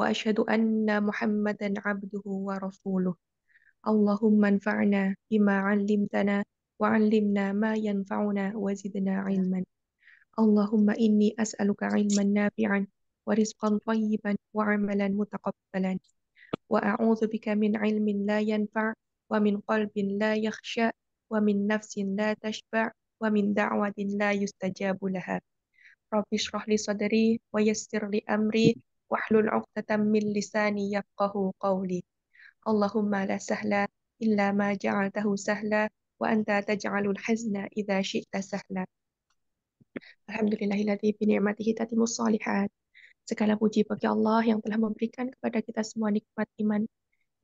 وأشهد أن محمدا عبده ورسوله اللهم انفعنا بما علمتنا وعلمنا ما ينفعنا وزدنا علما اللهم إني أسألك علما نافعا ورزقا طيبا وعملا متقبلا وأعوذ بك من علم لا ينفع ومن قلب لا يخشى ومن نفس لا تشبع ومن دعوة لا يستجاب لها رب اشرح لي صدري ويسر لي أمري wahlul 'uqdatam min lisani yafqahu qawli. Allahumma la sahla illa ma ja'altahu sahla wa anta taj'alul hazna idza syi'ta sahla. Alhamdulillahilladzi bi tatimus solihat. Segala puji bagi Allah yang telah memberikan kepada kita semua nikmat iman,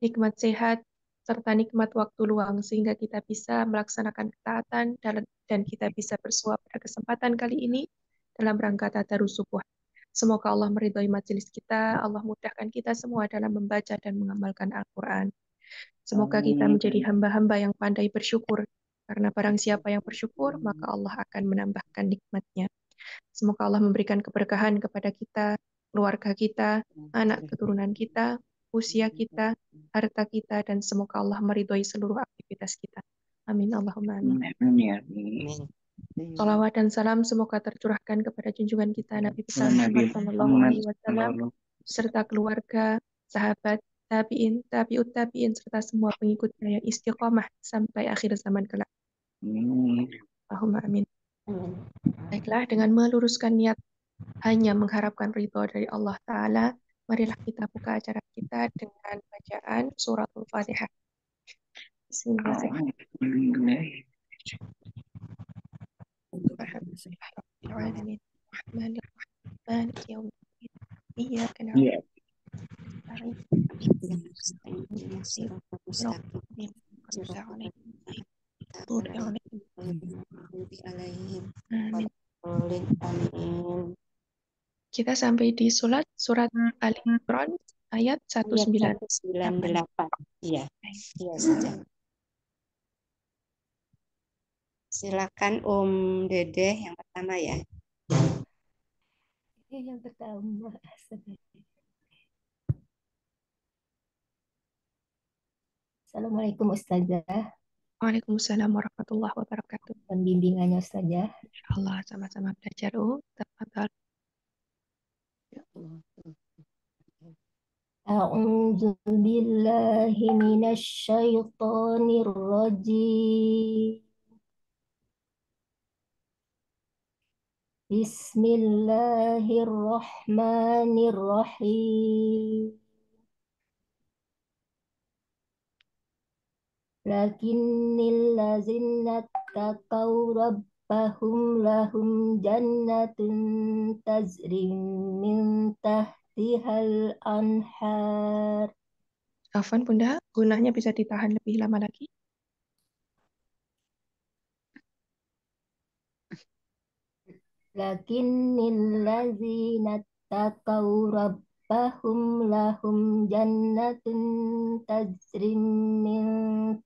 nikmat sehat, serta nikmat waktu luang sehingga kita bisa melaksanakan ketaatan dan kita bisa bersuap pada kesempatan kali ini dalam rangka tata subuh. Semoga Allah meridhoi majelis kita, Allah mudahkan kita semua dalam membaca dan mengamalkan Al-Quran. Semoga kita menjadi hamba-hamba yang pandai bersyukur, karena barang siapa yang bersyukur, maka Allah akan menambahkan nikmatnya. Semoga Allah memberikan keberkahan kepada kita, keluarga kita, anak keturunan kita, usia kita, harta kita, dan semoga Allah meridhai seluruh aktivitas kita. Amin. Allahumma amin. Amin. amin. Iya. Salawat dan salam semoga tercurahkan kepada junjungan kita iya. Nabi besar Muhammad Sallallahu Alaihi Wasallam serta keluarga, sahabat, tabiin, tabiut tabiin serta semua pengikutnya yang istiqomah sampai akhir zaman kelak. Allahumma amin. Baiklah dengan meluruskan niat hanya mengharapkan ridho dari Allah Taala, marilah kita buka acara kita dengan bacaan suratul Fatihah. Bismillahirrahmanirrahim. العالمين الرحمن الرحيم مالك يوم الدين إياك نعبد Kita sampai di surat surat Al Imran ayat 198. Iya. Iya saja. Silakan Om dede yang pertama ya. Yang pertama. Assalamualaikum Ustazah. Waalaikumsalam warahmatullahi wabarakatuh. Pembimbingannya Ustazah. Insyaallah sama-sama belajar U. Tafadhol. Ya Allah. أعوذ بالله من الشيطان الرجيم Bismillahirrahmanirrahim. Lakinnil lazinna taqaw rabbahum lahum jannatun tazrim min tahtihal anhar. Afan Bunda, gunanya bisa ditahan lebih lama lagi? lakinnil lazina taqaw rabbahum lahum jannatun tajrim min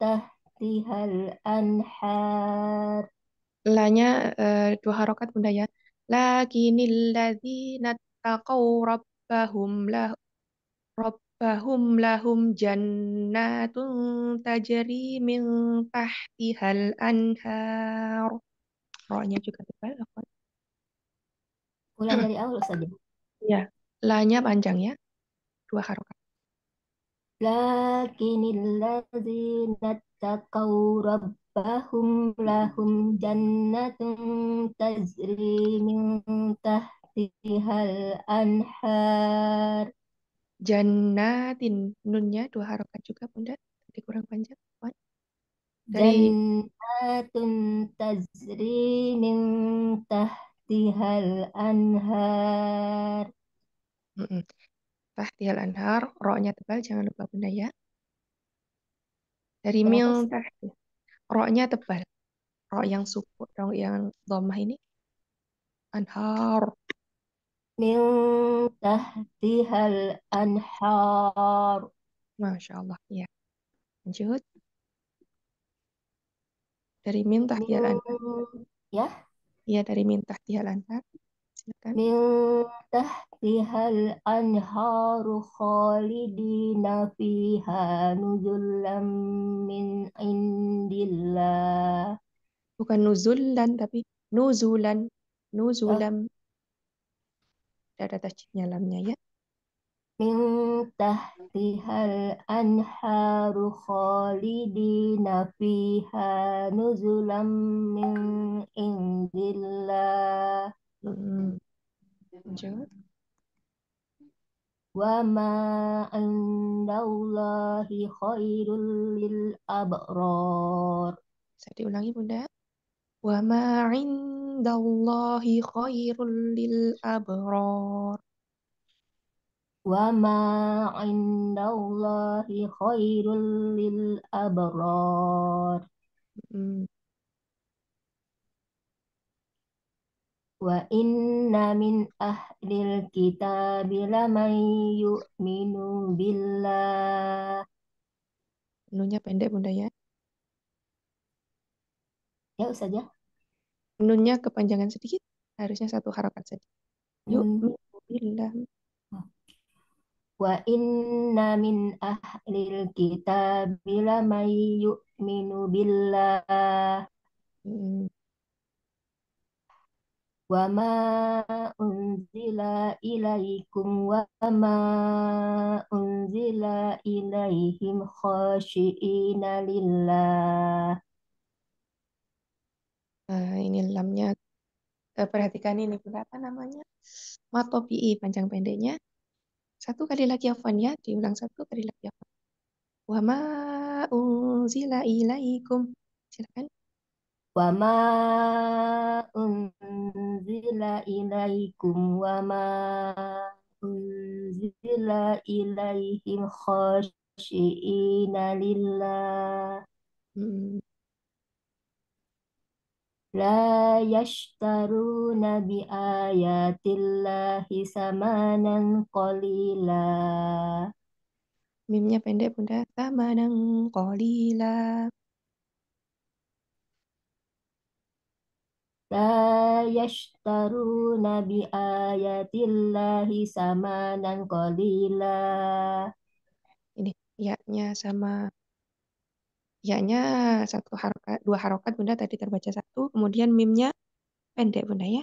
tahtihal anhar lanya uh, dua harokat bunda ya lakinnil lazina taqaw rabbahum lah rabbahum lahum jannatun tajri min tahtihal anhar Rohnya juga tebal, Ulang dari awal saja. Ya, iya. lanya panjang ya. Dua harokat. Lakinil ladzina taqaw rabbahum lahum jannatun tajri min tahtihal anhar. Jannatin nunnya dua harokat juga bunda tadi kurang panjang. Wan. Dari... Jannatun tajri min tahtihal tahtihal anhar. mm Tahtihal anhar, roknya tebal, jangan lupa bunda ya. Dari mil tahtih. Roknya tebal. Rok yang suku, rok yang domah ini. Anhar. Mil tahtihal anhar. Masya Allah, ya. Lanjut. Dari min tahtihal anhar. Ya. Iya dari mintah tihal anhar. Silakan. Mintah tihal Anhar khalidina fiha nuzulam min indillah. Bukan nuzulan tapi nuzulan. Nuzulam. Oh. ada tajinya lamnya ya min tahtihal anharu khalidina fiha nuzulam min indillah hmm. wa ma indallahi khairul lil abrar Saya diulangi bunda wa ma indallahi khairul lil abrar Wa ma indallahi khairul lil abrar. Hmm. Wa inna min ahlil kitabi laman yu'minu billah. Nunya pendek bunda ya. Ya aja. Nunnya kepanjangan sedikit, harusnya satu harokat saja. Hmm. Yu'minu hmm. billah wa inna min ahlil kitabi lamay yu'minu billah wa ma unzila ilaikum wa ma unzila ilaihim khashiina lillah Uh, ini lamnya perhatikan ini Apa namanya matobi'i panjang pendeknya satu kali lagi Afwan ya, diulang satu kali lagi Afwan. Wa ma unzila ilaikum. Silakan. Wa ma unzila ilaikum wa ma unzila ilaihim khasyiina lillah. Hmm. لا يشترون بآيات الله ثمنا قليلا Mimnya pendek bunda. Tamanang kolila. La yashtaru nabi ayatillahi samanan kolila. Ini yaknya sama Ya-nya satu harokat, dua harokat Bunda tadi terbaca satu, kemudian mimnya pendek Bunda ya.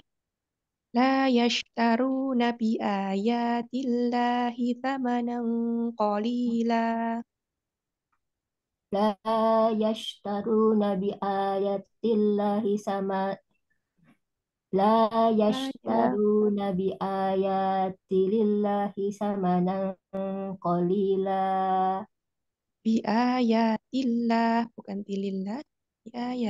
La yashtaru nabi ayatillahi thamanan qalila. La yashtaru nabi ayatillahi sama La yashtaru nabi ayatillahi samanan qalila. Bi ayat ayatillah bukan tilillah ya, ya,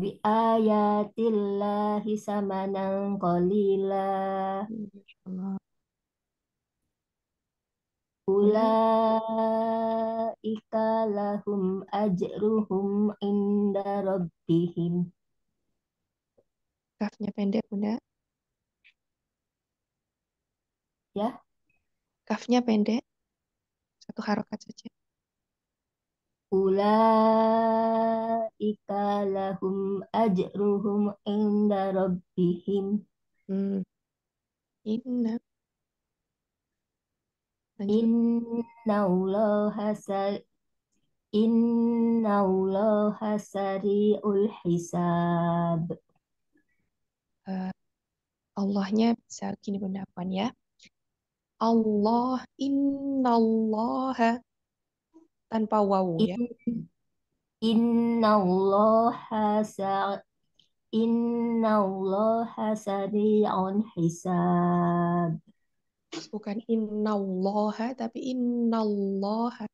bi ayatillah samanan qalila ula ikalahum ajruhum inda rabbihim. Kafnya pendek, Bunda. Ya. Kafnya pendek. Satu harokat saja ulaika lahum ajruhum inda rabbihim hmm. inna inna allaha inna allaha sari'ul hisab eh, Allahnya bisa gini pendapan ya Allah inna allaha tanpa wawu ya. Innallaha Innallaha sari'un hisab. Bukan innallaha tapi innallaha.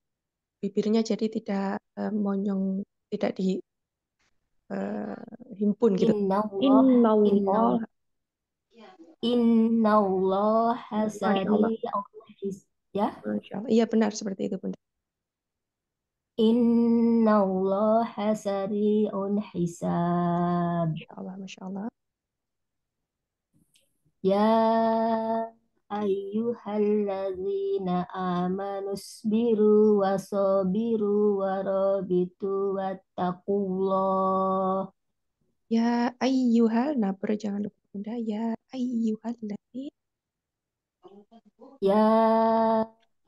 Bibirnya jadi tidak uh, monyong, tidak di uh, himpun gitu. Innallaha. Innallaha sari'un hisab. Ya. Iya benar seperti itu, Bunda. Inna Allah sari'un hisab. Masya Allah, Masya Allah. Ya ayyuhalladzina amanu sabiru wa sabiru wa rabitu wattaqullah. Ya ayyuhal, nah jangan lupa bunda. Ya ayyuhalladzina. Ya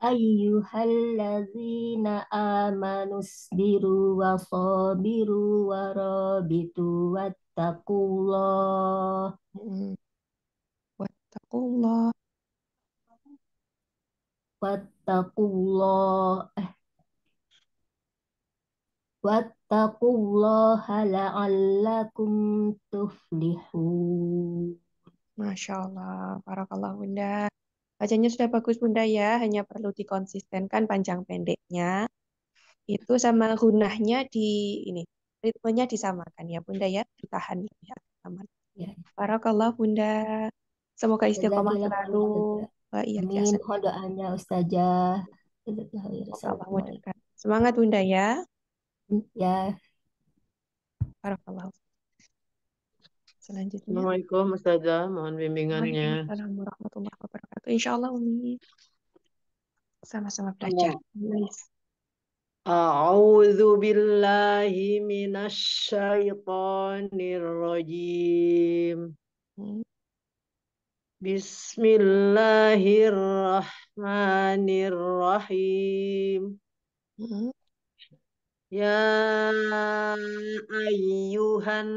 ayyuhallazina amanu biru wa sabiru wa rabitu wattaqullah wattaqullah wattaqullah wattaqullaha la'allakum tuflihun Masya Allah, Barakallah Bunda. Bacanya sudah bagus Bunda ya, hanya perlu dikonsistenkan panjang pendeknya. Itu sama gunahnya di ini, ritmenya disamakan ya Bunda ya, ditahan ya, aman. Barakallah Bunda. Semoga istiqomah selalu. Wah, iya, Amin. Mohon doanya Ustazah. Semangat Bunda ya. Ya. Barakallah selanjutnya. Assalamualaikum Ustazah, mohon bimbingannya. Waalaikumsalam warahmatullahi wabarakatuh. Insya Allah Umi sama-sama belajar. a'udhu A'udzu billahi minasy syaithanir rajim. Hmm. Bismillahirrahmanirrahim. Hmm. Ya ayyuhan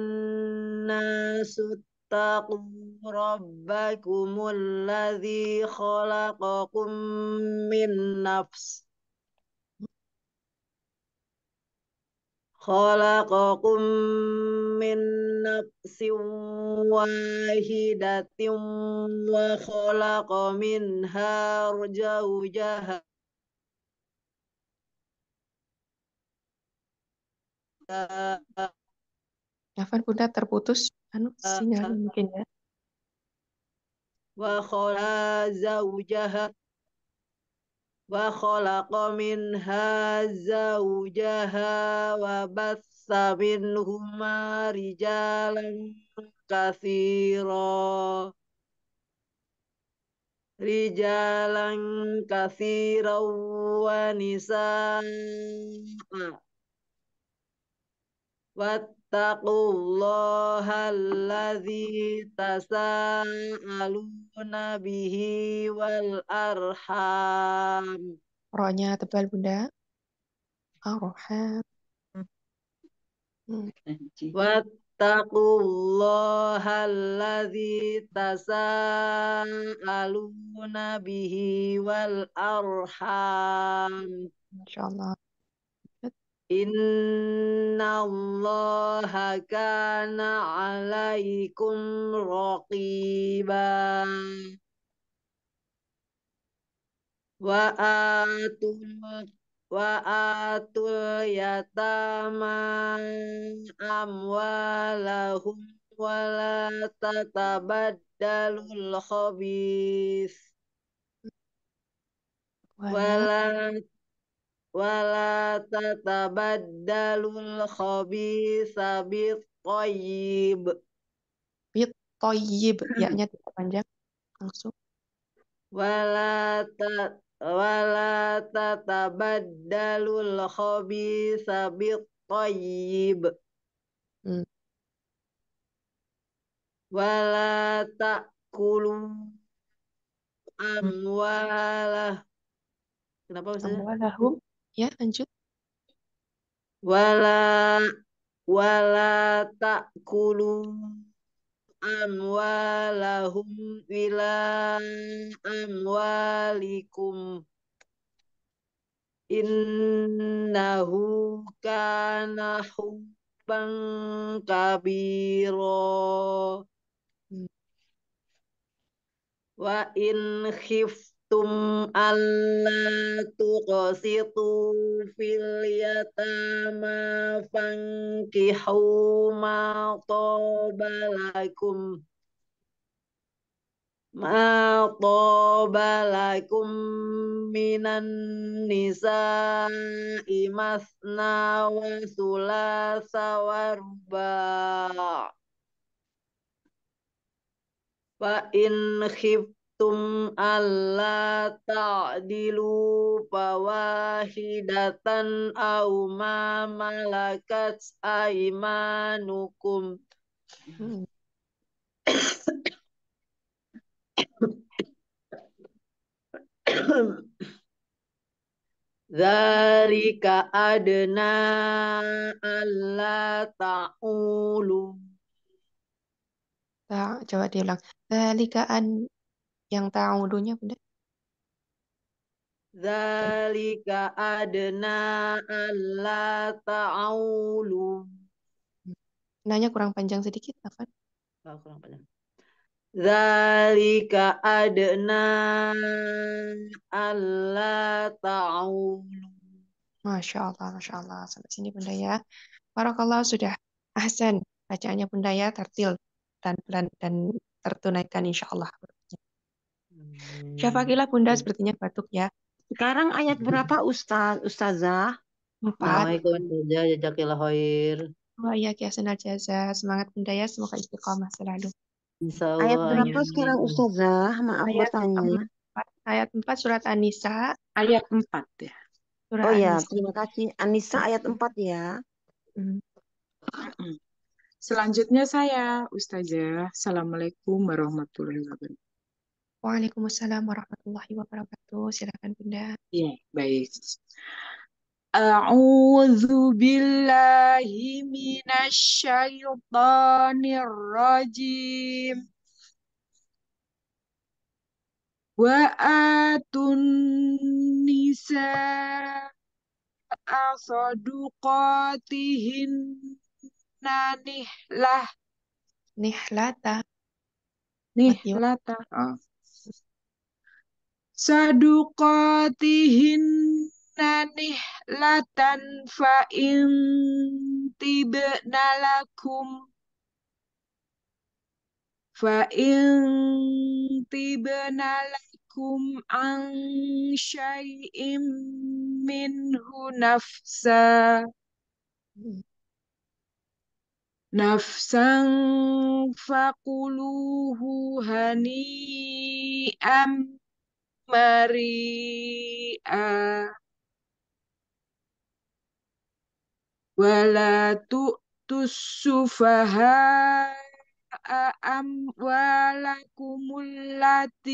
nasu taqu rabbakumul ladzi khalaqakum min nafs khalaqakum min nafsin wahidatin wa khalaqa minha Eh, Afan Bunda terputus anu eh, sinyal eh. mungkin ya. Wa khala zaujaha wa khalaqa minha zawjaha wa batha minhuma rijalan katsira rijalan katsiran wa nisaa Wattaqullaha alladhi tasaaluna bihi wal arham. Rohnya tebal, Bunda. Arham. Hmm. Wattaqullaha tasaaluna wal arham. Insyaallah. Inna Allah kana alaikum raqiba wa atul wa atul yatama amwalahum wa la tatabaddalul khabith wa la wala tatabaddalul khabisa bithayyib bithayyib hmm. ya tidak panjang langsung wala tat wala tatabaddalul khabisa bithayyib hmm. wala takulu hmm. amwalah kenapa Ustaz? amwalahum Ya, lanjut. Wala wala ta'kulu amwalahum ila amwalikum innahu kana hubban kabiro hmm. wa in khif tum alla tuqsitu fil yatama fankihu ma tabalakum ma tabalakum minan nisa'i masna wa sulasa wa ruba' Fa in khif tum alla ta'dilu fawahidatan aw ma malakat aimanukum Zalika adna alla ta'ulu. Nah, coba diulang. Zalika an yang tahu wudhunya benar? Zalika adna alla ta'awlu. Nanya kurang panjang sedikit, Afan. Oh, kurang panjang. Zalika adna alla ta'awlu. Masya Allah, Masya Allah. Sampai sini Bunda ya. Barakallah sudah ahsan. Bacaannya Bunda ya, tertil dan, dan, dan tertunaikan insya Allah. Syafakilah bunda hmm. sepertinya batuk ya. Sekarang ayat hmm. berapa Ustaz Ustazah? Empat. Waalaikumsalam, jazakallah khair. ya jaza. Semangat bunda ya, semoga istiqomah selalu. Insya Allah. Ayat berapa sekarang Ustazah? Maaf ayat bertanya. Empat. ayat 4 surat Anissa. ayat 4 ya. Surat oh ya, terima kasih. Anissa ayat 4 ya. Hmm. Selanjutnya saya, Ustazah. Assalamualaikum warahmatullahi wabarakatuh. Waalaikumsalam warahmatullahi wabarakatuh. Silakan Bunda. Iya, baik. A'udzu billahi minasy syaithanir rajim. Wa atun nisa asaduqatihin nanihlah nihlata nihlata oh nanih latan fa in tibna nalakum fa in tibna nalakum ang syai'im minhu nafsa nafsan hani am mari wala tu tusufaha am wala kumulati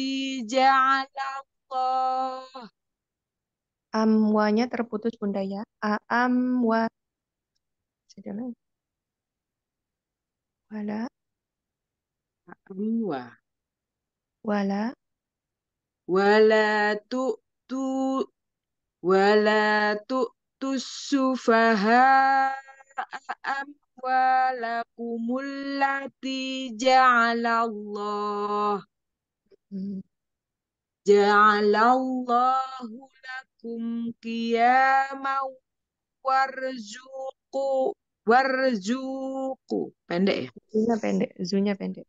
amwanya terputus bunda ya amwa sedang wala wa wala wala tu tu wala tu tusufaha amwalakumul lati ja'alallah ja'alallahu lakum qiyamau warzuqu warzuqu pendek ya pendek zunya pendek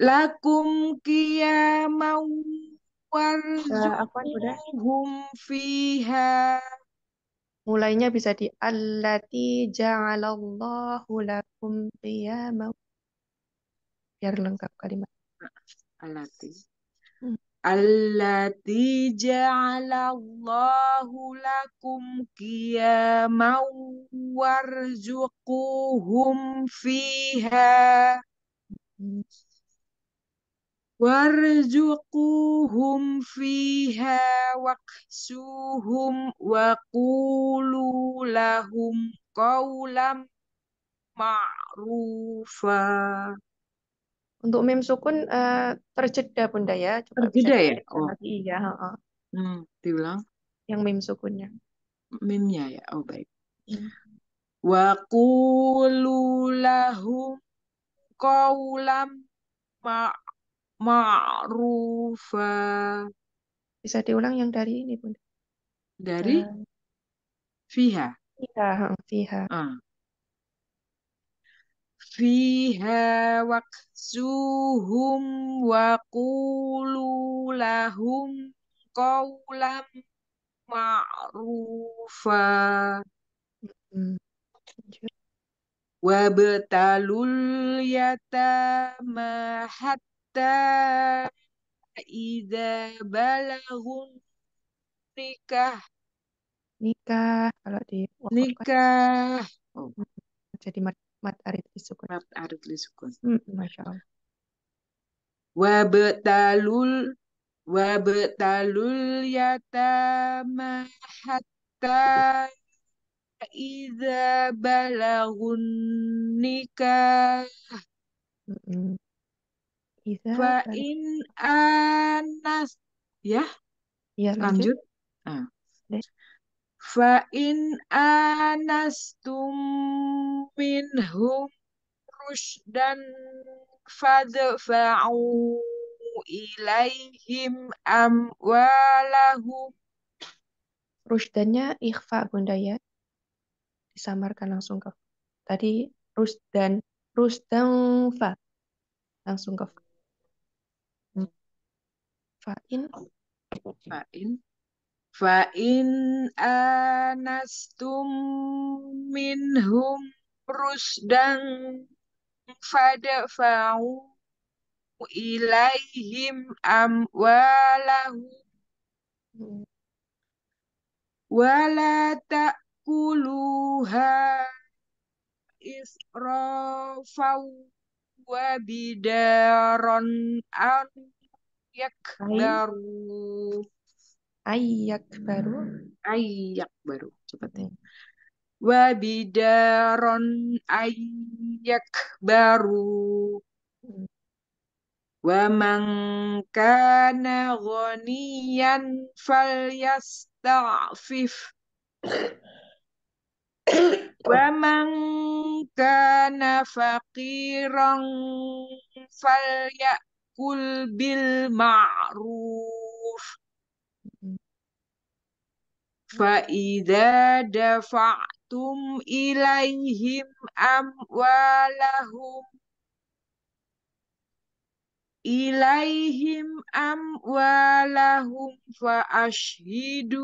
lakum kiamau eh, warzuhum fiha mulainya bisa di allati ja'alallahu lakum qiyamau biar lengkap kalimat allati hmm. allati ja'alallahu lakum qiyamau warzuquhum fiha hmm warzuquhum fiha waksuhum wa qulu lahum qawlam ma'rufa. Untuk mim sukun uh, terjeda Bunda ya. Coba terjeda ya? Oh. iya. Uh. Hmm, diulang. Yang mim sukunnya. Mimnya ya, oh baik. Hmm. Wa qulu lahum qawlam ma'rufa ma'rufa. Bisa diulang yang dari ini, Bu. Dari uh, fiha. Fiha, fiha. Uh. Fiha waksuhum wa lahum qawlam ma'rufa. Hmm. Wabtalul yatama hat hatta ida balagun nikah nikah kalau di nikah oh, jadi mat mat arit lisukun mat arit lisukun hmm, masya allah wabetalul wabetalul yatama hatta ida balagun nikah hmm, hmm. Bisa. Fa'in anas. Ya. Ya, lanjut. lanjut. Ah. in Fa'in anastum minhum rushdan fadfa'u ilaihim amwalahum. Rusdannya ikhfa, Bunda ya. Disamarkan langsung ke tadi rusdan rusdan fa langsung ke Fa'in Fa'in Fa'in anastum minhum rusdan fadfa'u ilaihim amwalahum wala ta'kuluha israfaw wa anu an Ayak baru. Ayak baru. Hmm, ayak baru. Coba tanya. Wabidaron ayak baru. wamang kana ghaniyan falyasta'fif. wamang kana faqiran falyak kul bil ma'ruf mm-hmm. idza dafa'tum ilaihim amwalahum ilaihim amwalahum fa'ashhidu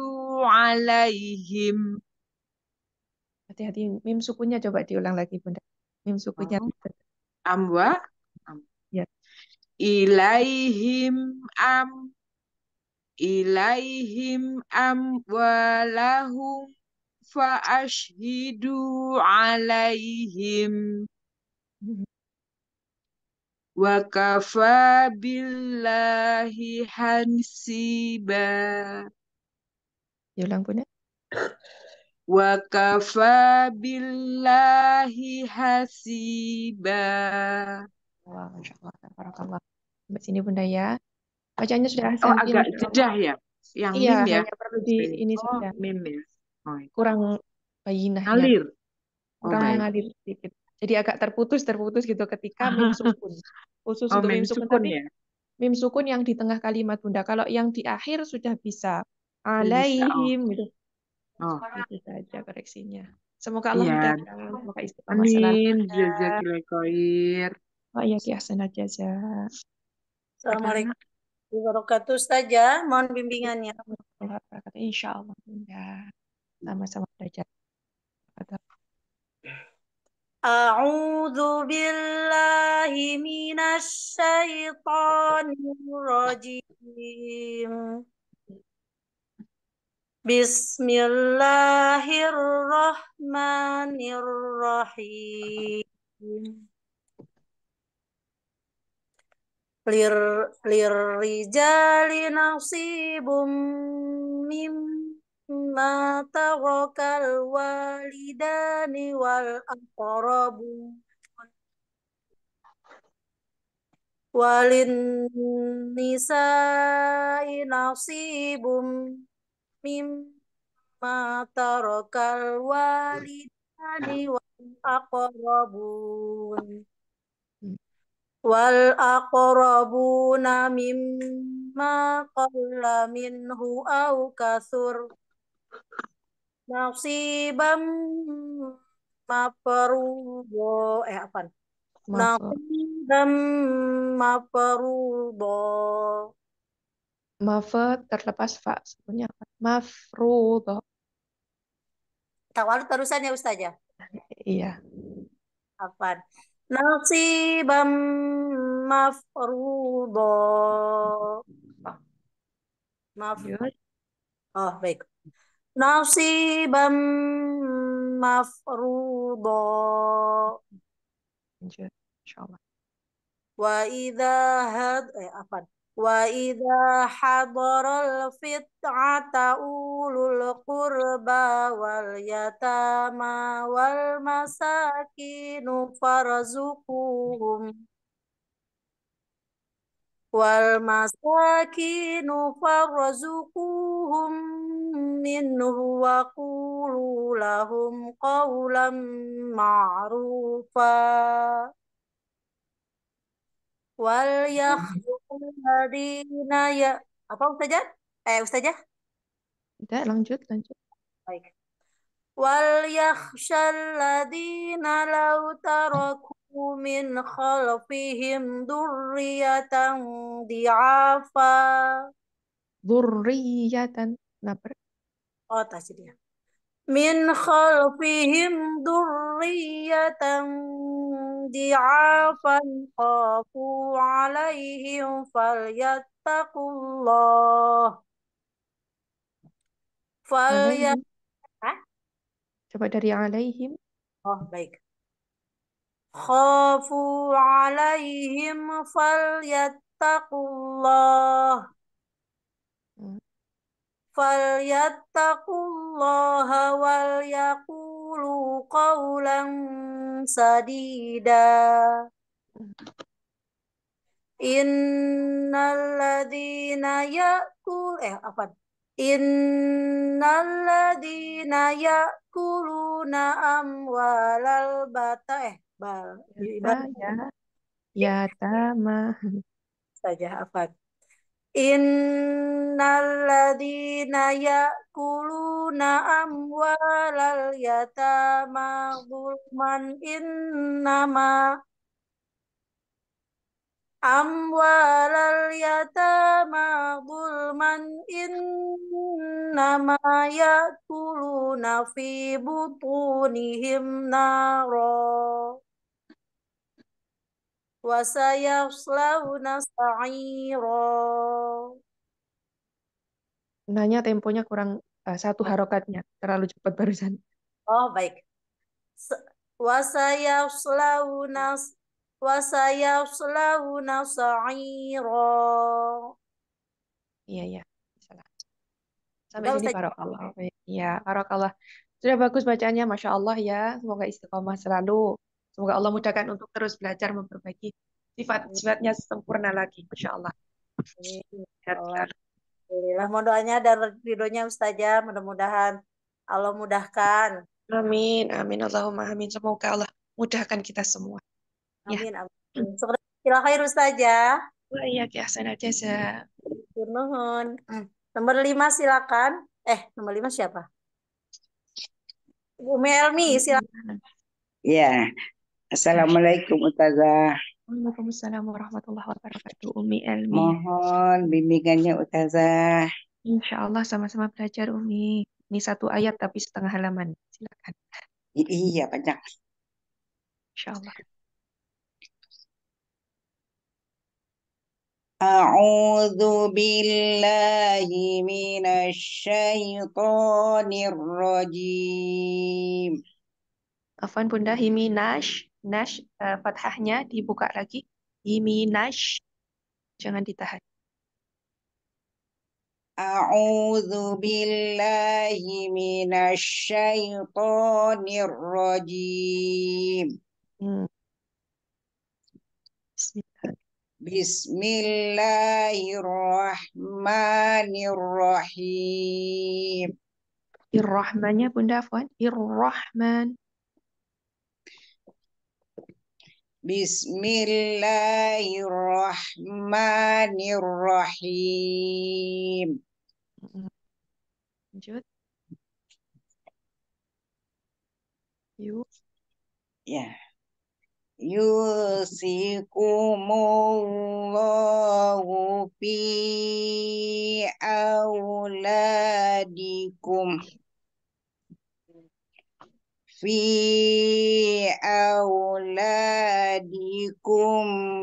alaihim Hati-hati, mim sukunya coba diulang lagi Bunda. Mim sukunya. Oh. Amwa? ilaihim am ilaihim am walahum fa ashhidu alaihim wa kafa billahi hansiba diulang punya wa kafa billahi hasiba Allah, Masya Allah. Barakallah. Sampai sini Bunda ya. Bacaannya sudah Oh, agak jeda ya? Yang iya, mim ya? Hanya perlu di ini oh, saja. mim ya. Oh. Iya. Kurang bayinah. Ya. Alir oh, Kurang oh, halir sedikit. Jadi agak terputus-terputus gitu ketika mim sukun. Khusus oh, untuk mim sukun, sukun ya? Mim sukun yang di tengah kalimat Bunda. Kalau yang di akhir sudah bisa. Alaihim. Bisa, oh. Gitu. Oh. Itu saja koreksinya. Semoga Allah ya. mudahkan, semoga istiqomah Amin. Jazakallahu khair. وإياك أحسن jaza. Assalamualaikum wabarakatuh saja. Mohon bimbingannya. Insya Allah. Ya. Sama-sama belajar. أعوذ بالله من الشيطان الرجيم بسم الله الرحمن الرحيم lir lir rijali nasibum mata tarakal walidani wal aqrabu walin nisa nasibum mata tarakal walidani wal aqrabu wal aqrabuna mimma qalla minhu aw kasur nasibam maparubo eh apa nasibam maparubo maaf terlepas pak sebenarnya mafrudo. Tawar terusannya Ustazah. Iya. Apa? nasiban mafruḍa. Maaf. Iya. Oh, baik. Nasiban mafruḍa. Insyaallah. Wa idza had eh apa? وإذا حضر الفتعة أولو القربى واليتامى والمساكين فارزقوهم والمساكين فارزقوهم منه وقولوا لهم قولا معروفا وليخلوا Ladina ya apa ustazah? Eh ustazah? Tidak, lanjut, lanjut. Baik. Wal yakhshal ladina law taraku min khalfihim dzurriyatan di'afa. Dzurriyatan. Kenapa? Oh, tasdidnya min khalfihim durriyatan di'afan khafu alaihim falyattaqullah falyat Coba dari alaihim. Oh, baik. Khafu alaihim falyattaqullah. Hmm falyattaqullaha wal yaqulu qawlan sadida innalladhina yaqul eh apa innalladhina yaquluna amwalal bata eh bal ya ya tama saja apa Innaladina ya kuluna amwalal magulman in nama amwalal yatama zulman innama kuluna fi butunihim naro wasayaslawna sa'ira. Nanya temponya kurang uh, satu iya. harokatnya, terlalu cepat barusan. Oh, baik. Wasayaslawna wasayaslawna sa'ira. Iya, iya. Salah. Sampai Gak Allah, barokallah. Iya, Allah. Sudah bagus bacaannya, Masya Allah ya. Semoga istiqomah selalu. Semoga Allah mudahkan untuk terus belajar memperbaiki sifat-sifatnya sempurna lagi, Insya Allah. Alhamdulillah, mohon doanya dan ridhonya Ustazah, mudah-mudahan Allah mudahkan. Amin, amin, Allahumma amin. Semoga Allah mudahkan kita semua. Amin, ya. amin. Semoga khair Ustazah. Wah, oh, iya, kiasan aja, Nuhun. Hmm. Nomor lima silakan. Eh, nomor lima siapa? Bu Melmi silakan. Ya, Assalamualaikum Ustazah. Waalaikumsalam warahmatullahi wabarakatuh Umi Elmi. Mohon bimbingannya Ustazah. Insya Allah sama-sama belajar Umi. Ini satu ayat tapi setengah halaman. Silakan. I iya panjang. Insya Allah. أعوذ بالله من الشيطان الرجيم Afwan Bunda Himinash nash uh, fathahnya dibuka lagi iminash jangan ditahan A'udzu billahi minasy syaithanir rajim. Hmm. Bismillahirrahmanirrahim. Irrahmannya Bunda Afwan, Irrahman. Bismillahirrahmanirrahim. Lanjut. Yuk. Ya. Yusikumullahu fi awladikum. في أولادكم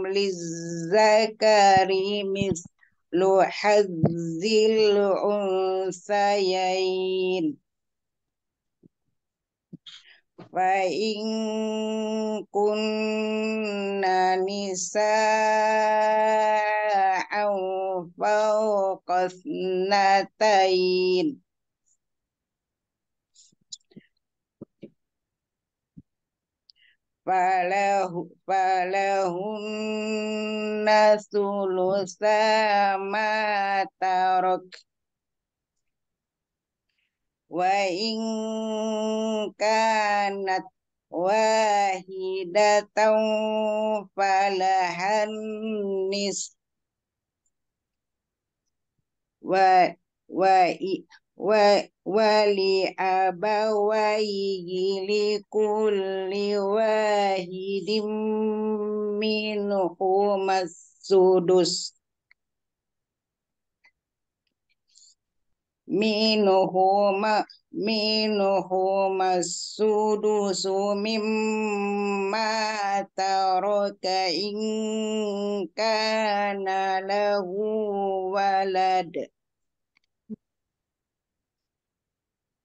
للذكر مثل حظ الأنثيين فإن كن نساء فوق اثنتين falahunna sulusa matarok wa in kanat wahidatan falahan nis wa wa wali abawaihi li kulli wahidim minuhum as-sudus minuhum minuhum as-sudus mimma taraka in kana lahu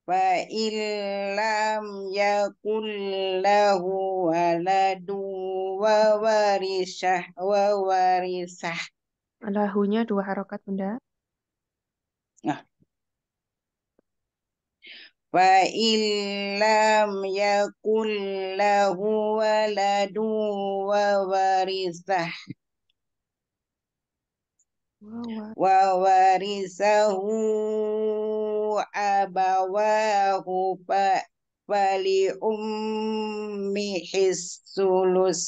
فإن لم يكن wa warisah wa warisah. lahunya dua harokat bunda nah Wa illam yakul lahu waladu wa warisah. وورثه أبواه ف... فلأمه الثلث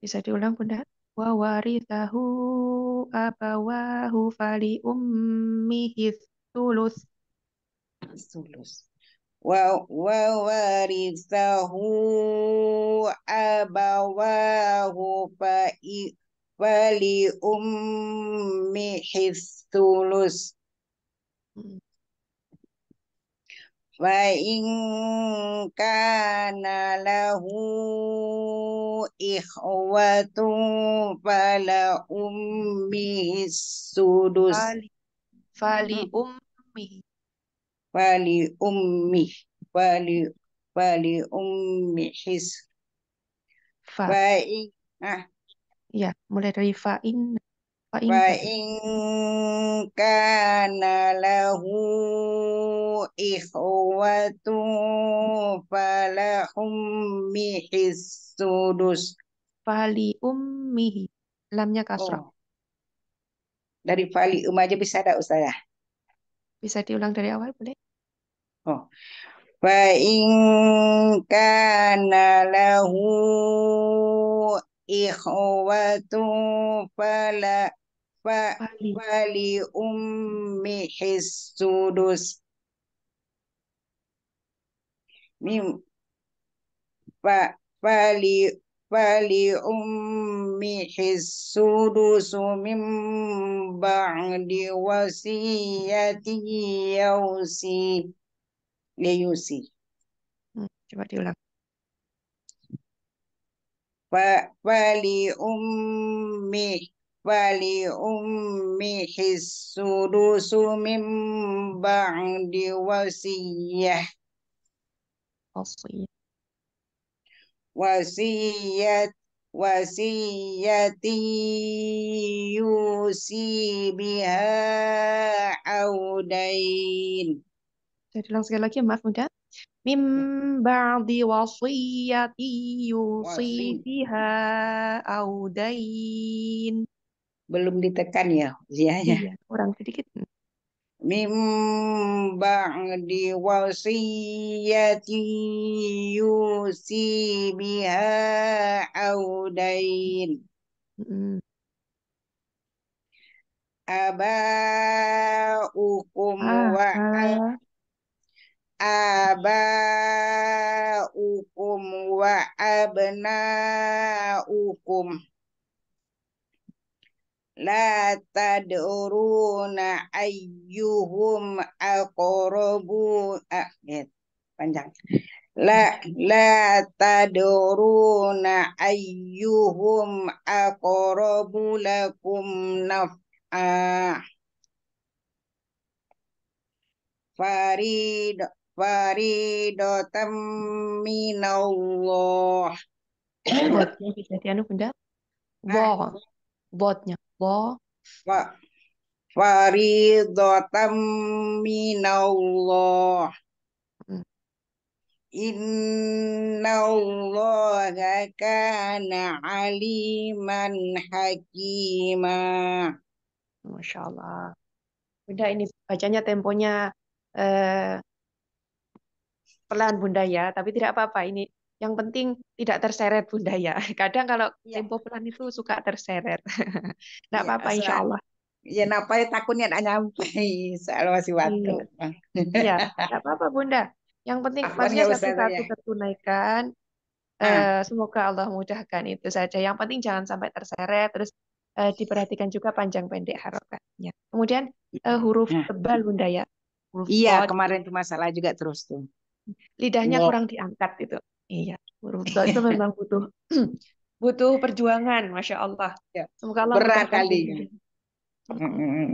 Bisa diulang, Bunda? Wa warithahu abawahu fali ummihi thuluth. Thuluth. Wa wa warithahu abawahu fa Wali ummi histulus. Wa in kana lahu ikhwatu fala ummi sudus. Fali mm-hmm. ummi. Fali ummi. Fali fali ummi his. Fa, fa in, ah ya mulai dari fa'in fa'in fa'in kana lahu ikhwatu falahum mihis sudus fali ummihi lamnya kasrah oh. dari fali um aja bisa ada ustazah bisa diulang dari awal boleh oh fa'in kana lahu ikhwatu fala fa wali ummi hisudus mim fa wali wali ummi hisudus mim ba'di wasiyati yausi Coba diulang wali ummi wali ummi hissudusu min ba'di wasiyyah wasiyyah wasiyyah wasiyyati yusi biha audain jadi langsung lagi ya, maaf mudah min iya. ba'di wasiyati yusi biha audain. Belum ditekan ya zianya. Iya, kurang sedikit. Min ba'di wasiyati yusi biha audain. Mm. Aba'ukum ah, wa abaukum wa abnaukum la tadruna ayyuhum aqrabu ah, ya, panjang la la tadruna ayyuhum aqrabu lakum naf'a farid faridotam minallah. Botnya bisa dianu bunda. Bo. Botnya. Bo. Fa. Faridotam minallah. Hmm. Inna Allah kana aliman hakima. Masya Allah. Bunda ini bacanya temponya eh, pelan Bunda ya, tapi tidak apa-apa ini. Yang penting tidak terseret Bunda ya. Kadang kalau ya. tempo pelan itu suka terseret. Tidak ya, apa-apa insya Allah. Ya napa ya takutnya tidak nyampe soal masih iya. waktu. Iya, tidak apa-apa Bunda. Yang penting maksudnya satu-satu ya. tertunaikan. Uh, semoga Allah mudahkan itu saja. Yang penting jangan sampai terseret terus uh, diperhatikan juga panjang pendek harokatnya. Kemudian uh, huruf nah. tebal Bunda ya. iya, kemarin itu masalah juga terus tuh lidahnya Wow. kurang diangkat gitu. Iya, betul. Itu memang butuh butuh perjuangan, masya Allah. Ya. Semoga Allah Berat mudahkan kali. ya.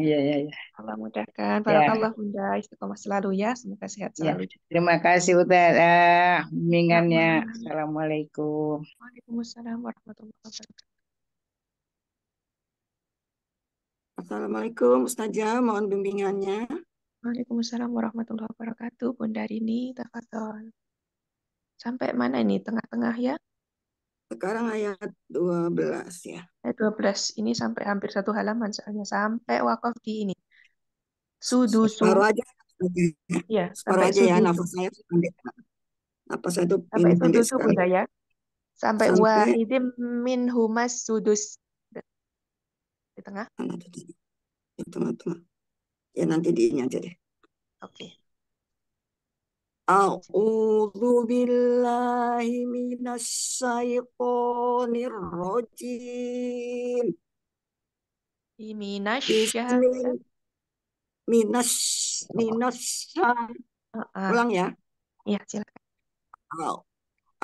Iya, iya, iya. Allah mudahkan. Ya. Allah bunda. Istiqomah selalu ya. Semoga sehat Ya, selalu Ya. terima kasih Ustaz. ah, bimbingannya. Assalamualaikum. Waalaikumsalam warahmatullahi wabarakatuh. Assalamualaikum, Ustazah, mohon bimbingannya. Waalaikumsalam warahmatullahi wabarakatuh. Bunda Rini, Tafadol. Sampai mana ini? Tengah-tengah ya? Sekarang ayat 12 ya. Ayat 12. Ini sampai hampir satu halaman soalnya. Sampai wakaf di ini. Sudu su. Separuh aja. Iya, separuh aja ya. Nafas saya pendek. Nafas saya itu Sampai sudu su, Bunda ya. Sampai, sampai wahidim min humas sudus. Di tengah? Di tengah-tengah. Ya nanti di ini aja deh. Oke. Okay. A'udzu billahi minasyaitonir rajim. Minasyaitonir minas minas oh. ulang ya. Iya, silakan.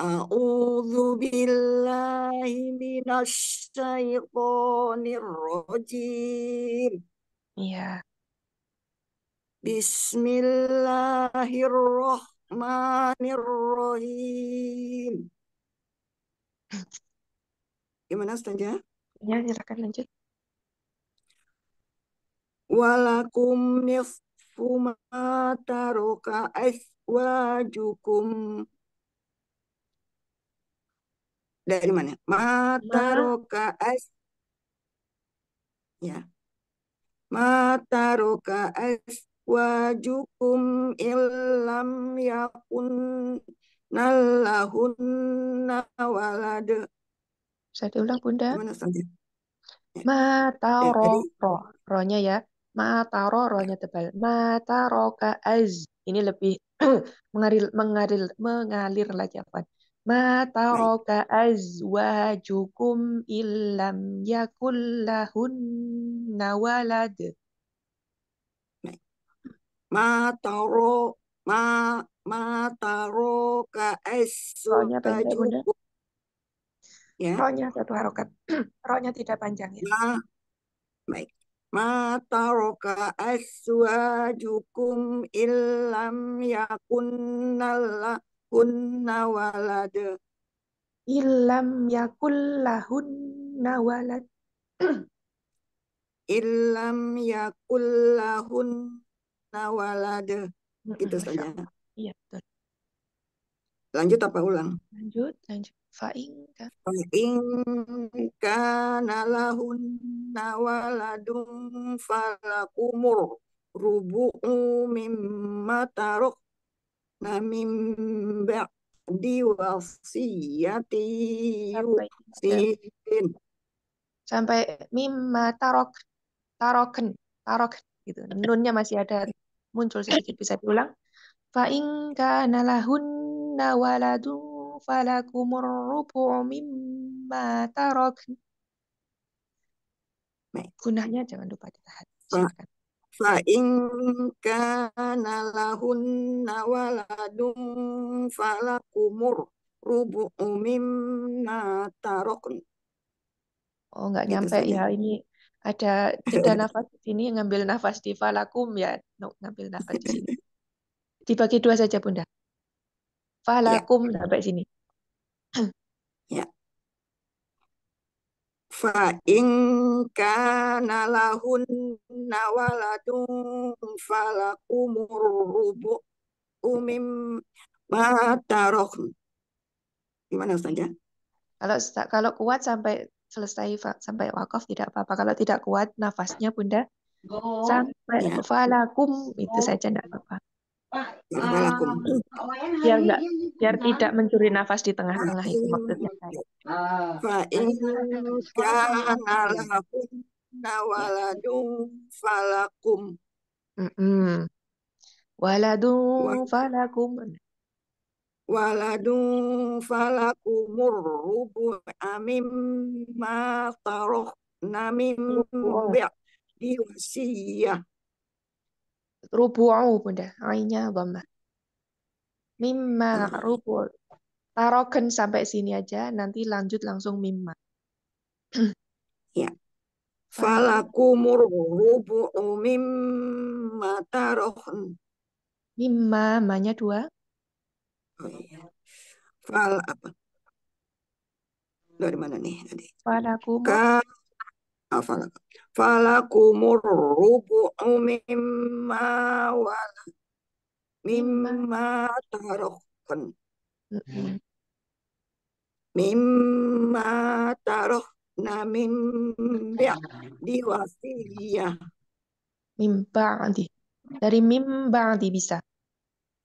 A'udzu billahi minasyaitonir rajim. Iya. Yeah. Bismillahirrohmanirrohim. Gimana Ustazah? Ya, silakan lanjut. Walakum nisfu ma taruka aswajukum. Dari mana? Ma taruka as Ya. Ma taruka as Wajukum illam yakun nallahunna walad. Bisa diulang Bunda? Mata ro ro, ro nya ya. Mata ro ro nya tebal. ro ka az. Ini lebih mengalir mengalir mengalir lagi apa? ro ka wajukum illam yakul lahunna nawalad mataro ma mataro ka esota cukup. Ya. Rohnya satu harokat. Rohnya tidak panjang ya. Ma, baik. Mataroka aswajukum illam yakunnalla ilam walad. lahun yakullahunna walad. yakun lahun Nawalade, Gitu saja. Iya, betul. Lanjut apa ulang? Lanjut, lanjut. Fa'ing Faingka Fa'ing kana lahun falakumur rubu'u mimma taruk na mim ba'di wasiyati yusin. Sampai mimma tarok, taroken, tarok, gitu. Nunnya masih ada muncul sedikit bisa diulang in kana lahunna waladu falakumur rubu'u mimma tarok gunanya jangan lupa ditahan fa in kana lahunna waladu falakumur rubu'u mimma tarak Oh, nggak gitu nyampe ya ini ada jeda nafas di sini, ngambil nafas di falakum ya, no, ngambil nafas di sini. Dibagi dua saja bunda. Falakum ya. sampai sini. ya. Fa inka kana lahunna waladun falakumur rubu umim ma Gimana Ustazah? Kalau kalau kuat sampai selesai sampai wakaf tidak apa-apa. Kalau tidak kuat nafasnya Bunda oh, sampai ya. falakum itu oh. saja tidak apa-apa. Pak, uh, biar enggak, biar tidak mencuri nafas di tengah-tengah itu maksudnya saya. Ah. Nawaladung falakum. Mm falakum waladun falakumur rubu amim ma taruh namim bi'di wasiyah rubu'u bunda ainnya bamba. mimma iya. rubu taroken sampai sini aja nanti lanjut langsung mimma ya falakumur rubu'u mimma taruh. mimma manya dua Oh iya. Fal apa? Dari mana nih tadi? Falakum. Ka ah, falakum. Falakumur rubu'u mimma wala mimma tarokkan. Mimma taroh namin ba'di wasiyah. Mim ba'di. Dari mim ba'di bisa.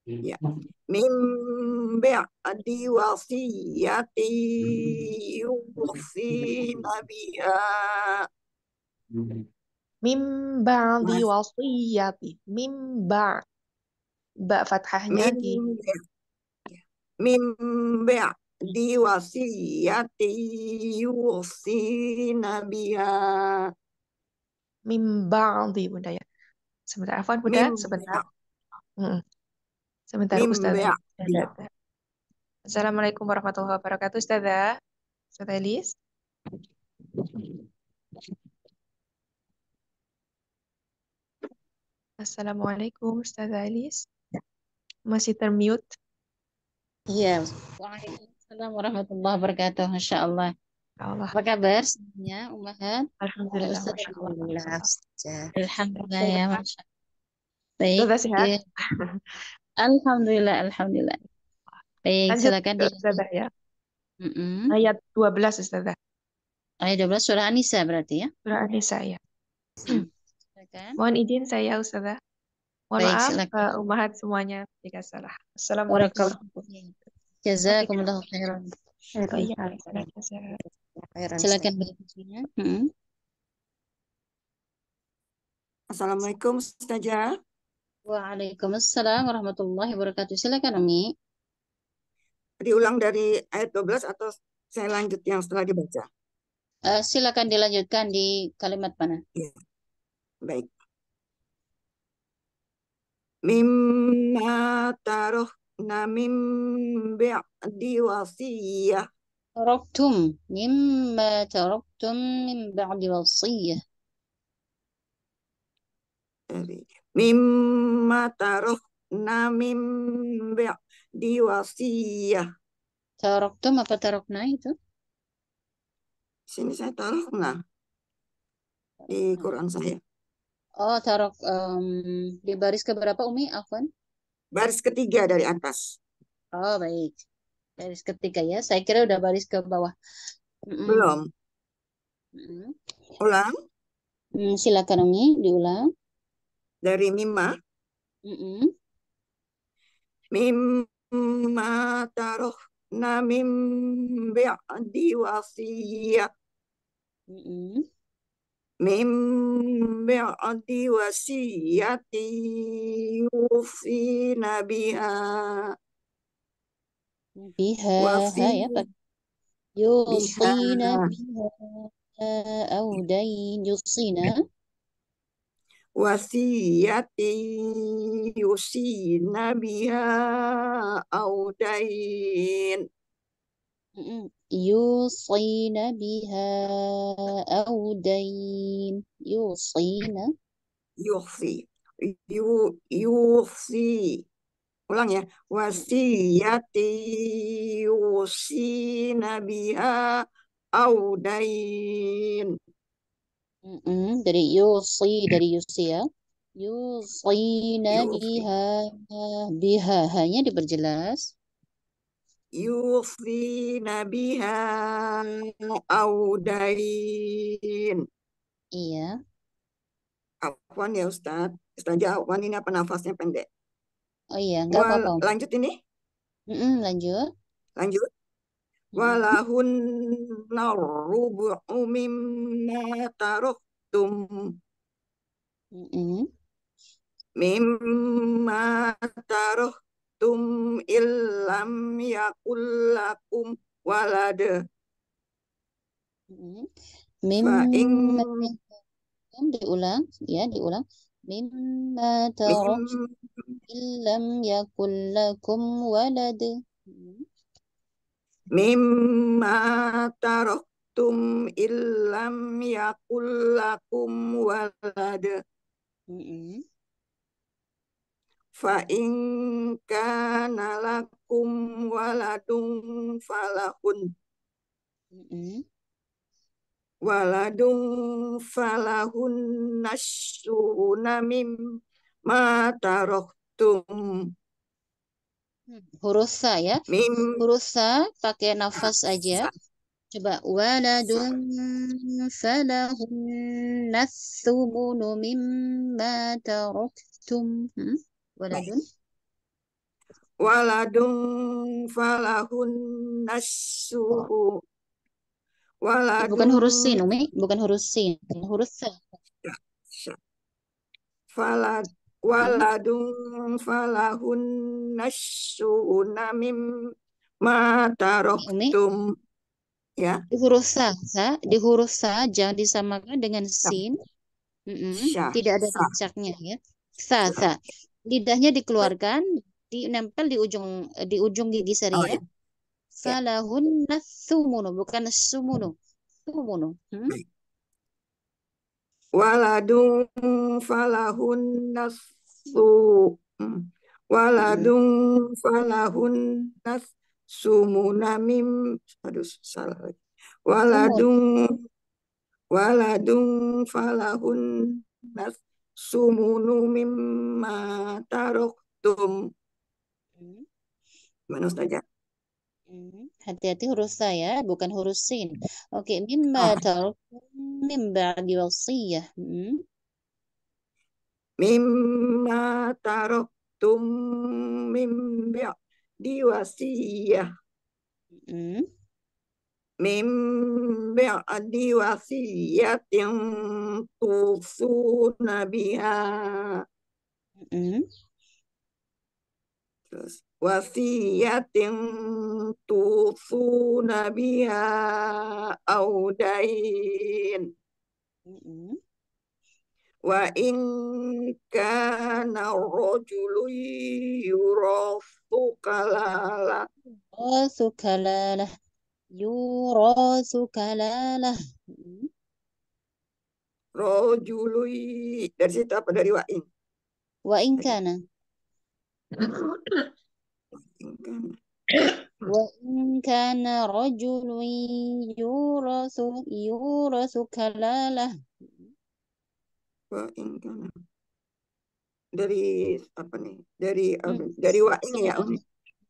Ya. Hmm. ya. Hmm. mimba di wasiyati yusina biha. Min di wasiyati. Min ba' ba' fathahnya di ya. mimba di wasiyati yusina biha. Min di bunda ya. Sebentar, afan bunda, sebentar. Hmm. Sebentar, Ustazah. Ya. Assalamualaikum warahmatullahi wabarakatuh, Ustazah. Ustazah Elis. Assalamualaikum, Ustazah Elis. Masih termute. Iya, Waalaikumsalam warahmatullahi wabarakatuh, Insya Allah. Allah. Apa kabar semuanya, Umahan? Alhamdulillah. Alhamdulillah. Alhamdulillah ya, Masya Allah. Baik. sehat? Iya. Alhamdulillah, alhamdulillah. Baik, Lanjut, silakan di Ustazah ya. Mm -mm. Ayat 12 Ustazah. Ayat 12 surah An-Nisa berarti ya? Surah An-Nisa ya. Silakan. Mohon izin saya Ustazah. Mohon Baik, maaf ke Uh, umat semuanya jika salah. Assalamualaikum. Jazakumullah khairan. Silakan berikutnya. Hmm. Assalamualaikum Ustazah. Waalaikumsalam warahmatullahi wabarakatuh. Silakan Umi. Diulang dari ayat 12 atau saya lanjut yang setelah dibaca? Uh, silakan dilanjutkan di kalimat mana? Ya. Baik. Mimma taruh mim ba'di wasiyah. Taraktum. Mimma taraktum min ba'di wasiyah. Dari mimma na mim diwasiyah. wasiyah. tuh apa taruh na itu? Sini saya taruh na di Quran saya. Oh, taruh um, di baris keberapa Umi Afwan? Baris ketiga dari atas. Oh, baik. Baris ketiga ya. Saya kira udah baris ke bawah. Belum. Mm -mm. Ulang. Mm, silakan Umi diulang dari Mima. Mm-hmm. Mimma tarohna mim bi'di wasiyah. Mm-hmm. Mim bi'di yufi nabiha. Biha, ya Pak. Yufina biha. biha. yusina. دين Wasiyati yusina biha audain yusina biha audain yusina yusi yu yusi ulang ya wasiyati yusina biha audain Mm-mm, dari yusi dari yusi ya Yusri biha biha hanya diperjelas yusi biha audain iya Awan ya Ustaz saja awan ini apa nafasnya pendek oh iya enggak apa-apa lanjut ini Mm-mm, lanjut lanjut walahun hmm. rubu'u mimma taruktum mimma taruktum illam yakullakum walad mimma diulang ya diulang mimma taruktum illam yakullakum walad mimma taroktum illam yakullakum walad fa in kana lakum waladun falahun waladun falahun nasyuna ma taroktum Hmm. huruf sa ya. Mim. Huruf sa pakai nafas aja. Coba waladun falahun nasubunu mimma taraktum. Hmm? Waladun. Waladun falahun nasubu. Waladun. Bukan huruf sin, Umi. Bukan huruf sin. Huruf sa. Falad Mm-hmm. waladun falahun nasyuna mimma taroktum ya di huruf sa, sa di huruf jangan disamakan dengan sin mm -mm, tidak ada cacatnya ya sa sa lidahnya dikeluarkan dinempel di ujung di ujung gigi seri oh, ya. Iya. ya. Falahun nasumunu bukan sumunu sumunu hmm? waladun falahun nasu waladun falahun nas sumunamim aduh salah lagi waladun waladun falahun nas munumim mataroktum, taroktum hmm. mana Ustazah? Mm-hmm. Hati-hati huruf saya bukan huruf sin. Oke, okay. mimma oh. tarkum min ba'di wasiyah. Hmm. Mimma taraktum min ba'di wasiyah. Hmm. Min ba'di yang nabiha. Hmm. Terus وصية توصون بها أو دين وإن كان الرجل يراث كلالة يراث كلالة يراث كلالة Rojului dari situ apa dari wain? Wain kana. وإن كان رجل يورث يورث كلالة وإن كان dari apa nih dari hmm. um, hmm. dari wa ini ya um.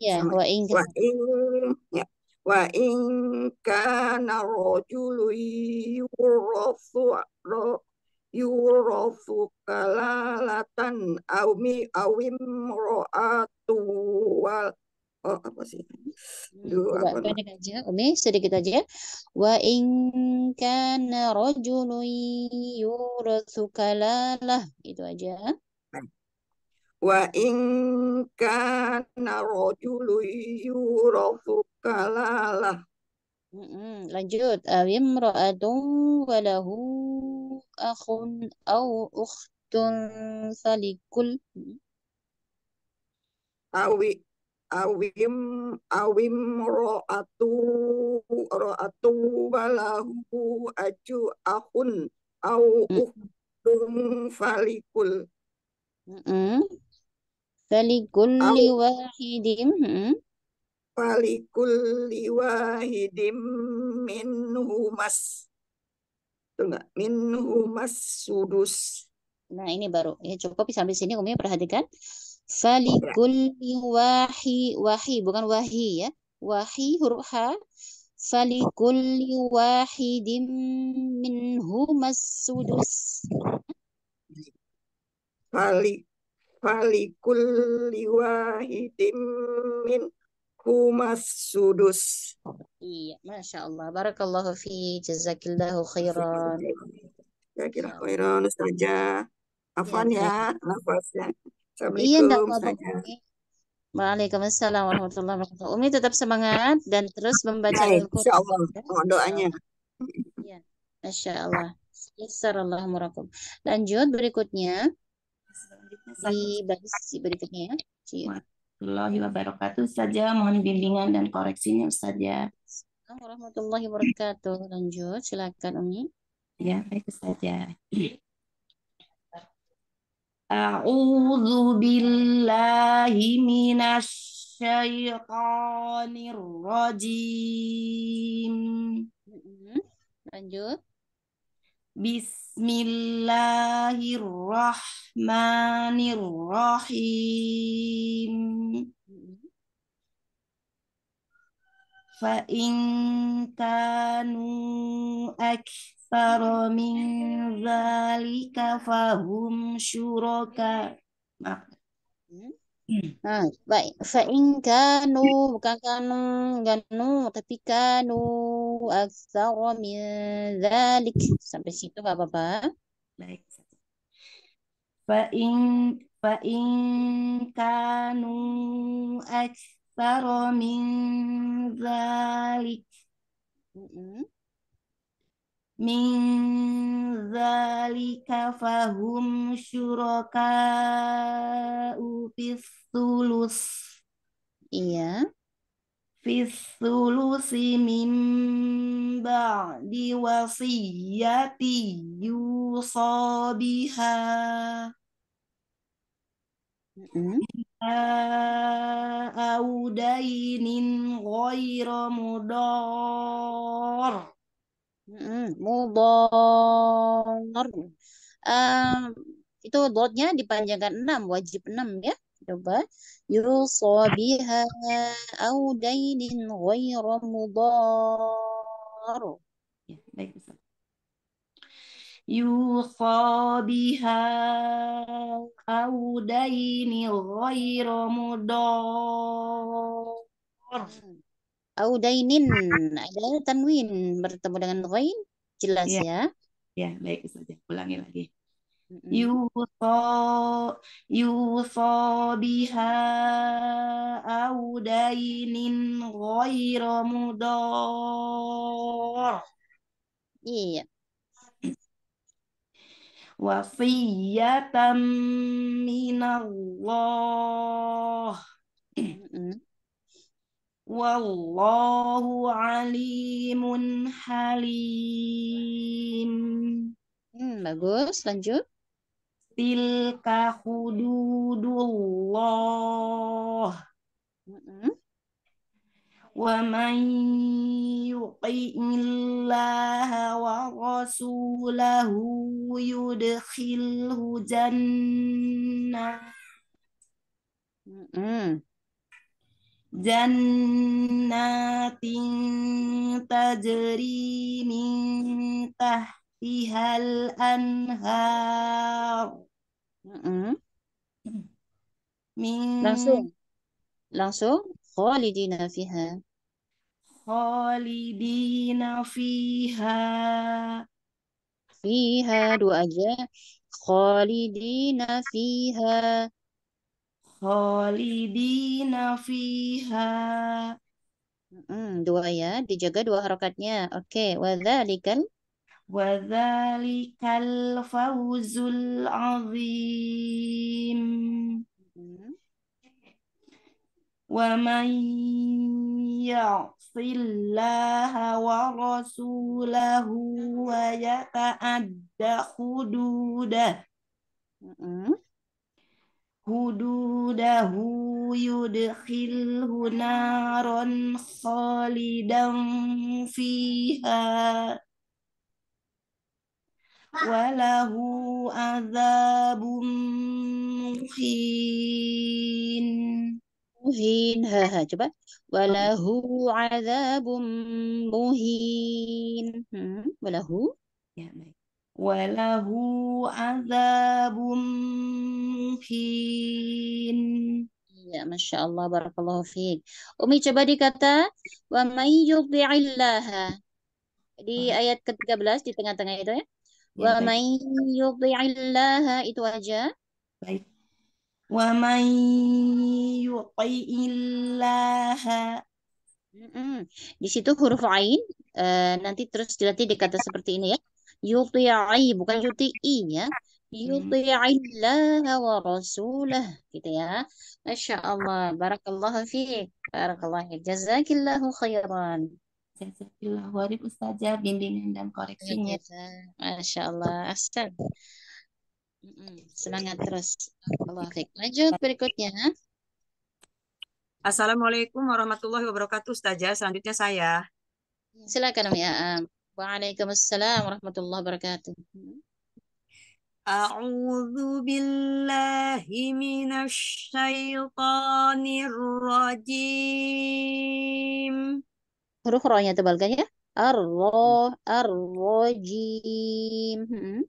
ya Sama. wa in wa in ya wa in kana rajulu yurasu yurasu kalalatan awmi awim ro'atu wal oh apa sih hmm, Duh, Coba pendek aja Umi sedikit aja wa in kana rajulun yurathu kalalah itu aja wa in kana rajulun yurathu kalalah Mm-mm. lanjut awimra'atun walahu akhun au ukhtun salikul awi awim awim ro'atu ro'atu walahu aju ahun au mm. uhdum falikul falikul liwahidim falikul liwahidim minhumas itu enggak minhumas sudus nah ini baru ya cukup sampai sini umi perhatikan kulli wahi wahi bukan wahi ya. Wahi huruf ha. Falikulli wahidin minhumas sudus. Fali kulli wahidin min humas sudus. Iya, Masya Allah. Barakallahu fi jazakillahu khairan. Ya, kira khairan Ustazah. Afan ya, iya. ya nafasnya. Iya, Assalamualaikum. Iya, enggak Waalaikumsalam warahmatullahi wabarakatuh. Umi tetap semangat dan terus membaca Al-Quran. Insya Allah, doanya. Ya, Masya Allah. Yassarallah Lanjut berikutnya. Di baris berikutnya ya. Warahmatullahi wabarakatuh. Saja mohon bimbingan dan koreksinya saja. Warahmatullahi wabarakatuh. Lanjut, silakan Umi. Ya, baik saja. Aku uz bil Allah rajim. Lanjut. Bismillahirrahmanirrahim. فإن كانوا أكثر من ذلك فهم شركاء Fa in kanu bukan kanu kanu tapi kanu aksar min dzalik sampai situ apa Baba. Baik. fa in kanu aksar aktsara min zalik Min zalika fahum syuraka'u bisulus. Iya. Fisulusi min ba'di wasiyati yusabiha. Mm -hmm. أو ghoiro mudor mudor uh, ehm, itu dotnya dipanjangkan enam wajib enam ya coba yusobiha au dainin ghairu mudar ya baik يوصى بها أو audainin غير مضار أو ada tanwin bertemu dengan ghain jelas iya. ya ya baik saja ulangi lagi hmm. Yuso yuso biha audainin ghairu mudar Iya yeah wasiyatan minallah wallahu alimun halim hmm, bagus lanjut tilka hududullah mm ومن يطع الله ورسوله يدخله جنة جنات تجري من تحتها الأنهار من langsung langsung khalidina fiha khalidina fiha fiha dua aja khalidina fiha khalidina fiha hmm, dua ya dijaga dua harokatnya oke okay. wadzalikan wadzalikal fawzul azim mm-hmm. wa man ya الله ورسوله ويتعدى حدوده حدوده يدخله نارا خالدا فيها وله عذاب مهين muhin ha, ha coba walahu azabum muhin hmm, walahu ya baik walahu azabum muhin Ya, Masya Allah, Barakallahu fiik. Umi coba dikata, wa may yuti'illaha. Di ayat ke-13, di tengah-tengah itu ya. wa may yuti'illaha, itu aja. Baik. ومن يطيع الله Di situ huruf ain uh, nanti terus dilatih di kata seperti ini ya. Yuti'i bukan i ya. Hmm. Yuti'illaha wa rasulah gitu ya. Masya Allah. Barakallahu fiik. Barakallahu Jazakillahu khairan. Jazakillahu khair Ustazah bimbingan dan koreksinya. Masya Allah. Astagfirullah. Semangat terus. Lanjut berikutnya. Assalamualaikum warahmatullahi wabarakatuh. Ustazah, selanjutnya saya. Silakan Umi Aam. Waalaikumsalam warahmatullahi wabarakatuh. أعوذ بالله من الشيطان الرجيم huruf rohnya kan ya ar-rajim hmm.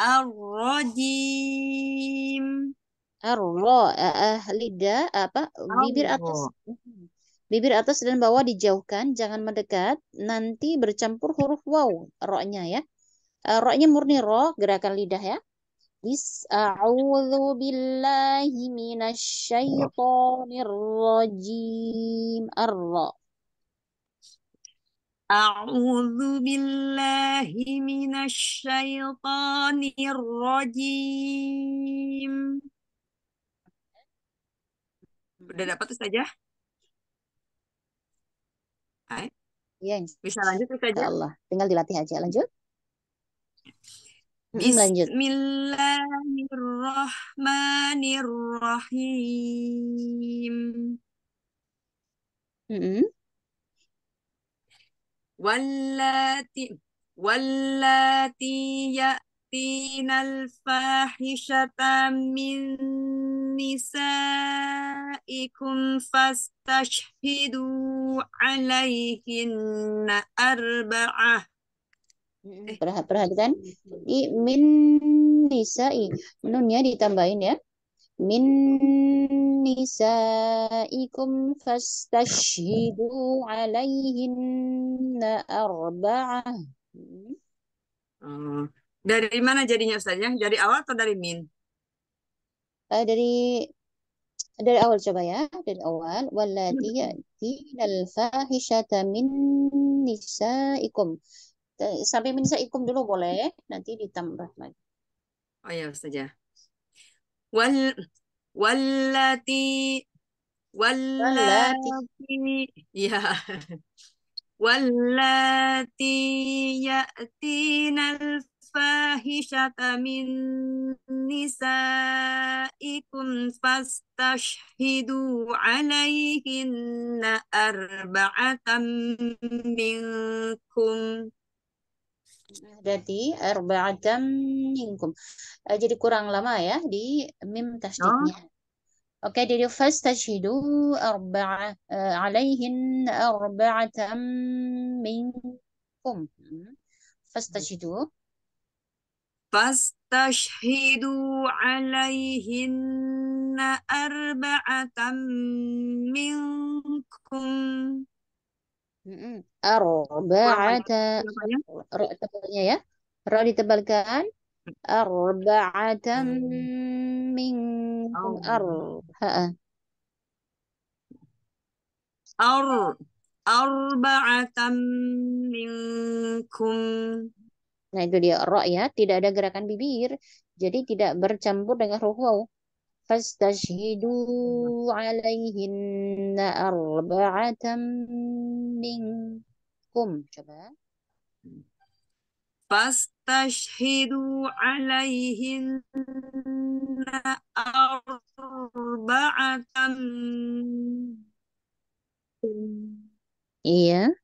Ar-rajim. Arro, ah, eh, eh, lidah apa bibir atas bibir atas dan bawah dijauhkan jangan mendekat nanti bercampur huruf waw roknya ya uh, roknya murni ro gerakan lidah ya arro A'udzu billahi من الشيطان rajim. Udah hmm. dapat saja? Hai. Iya, bisa lanjut saja. Allah, tinggal dilatih aja. Lanjut. Hmm, Bismillahirrahmanirrahim. Mm -hmm. hmm. Wallati wallati ya'tinal الفاحشة من nisaikum fastashhidu alaihinna أربعة Perhatikan, I, min nisa'i. Menunnya ditambahin ya min nisaikum fastashhidu alaihinna arba'ah. Hmm. Dari mana jadinya saja? Ya? Dari awal atau dari min? Uh, dari dari awal coba ya dari awal wallati ya'tinal fahishata min nisaikum sampai min nisaikum dulu boleh nanti ditambah lagi oh iya, ya Ustazah وال والتي والتي يا والتي يأتين الفاحشة من نسائكم فاستشهدوا عليهن أربعة منكم Jadi arba'atam minkum. Eh, jadi kurang lama ya di mim tasydidnya. Oh. Oke, okay, jadi fastashhidu arba'a uh, alaihin arba'atam minkum. Hmm. Fastashhidu. Fastashhidu alaihin arba'atam minkum. Mm-mm. Arba'ata. Ra tebalnya ya. Ra ditebalkan. Arba'atam minkum ar. Ha. Ar. Arba'atam minkum. Nah itu dia ro ya. Tidak ada gerakan bibir. Jadi tidak bercampur dengan huruf waw. فاستشهدوا عليهن أربعة منكم coba فاستشهدوا عليهن أربعة Iya.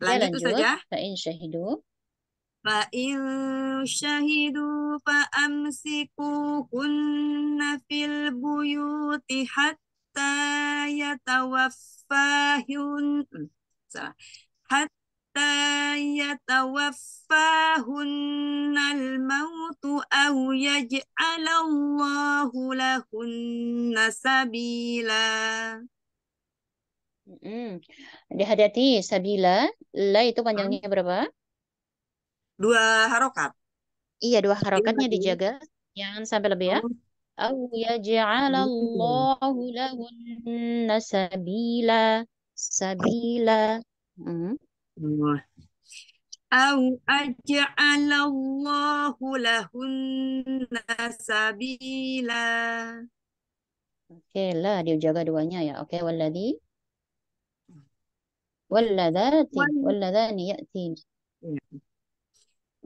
Lanjut, Lanjut saja. Fa'in syahidu. فإن شهدوا فأمسكوهن في البيوت حتى يتوفاهن حتى يتوفاهن الموت أو يجعل الله لهن سبيلا Mm -hmm. Hati-hati, Sabila. La itu panjangnya berapa? dua harokat. Iya, dua harokatnya dijaga. Jangan sampai lebih ya. Oh. Au yaj'alallahu lahun nasabila Sabila. Hmm. Aw Au aj'alallahu lahunna sabila. Oke, lah dijaga duanya ya. Oke, walladhi. Walladhati. Walladhani ya'tini.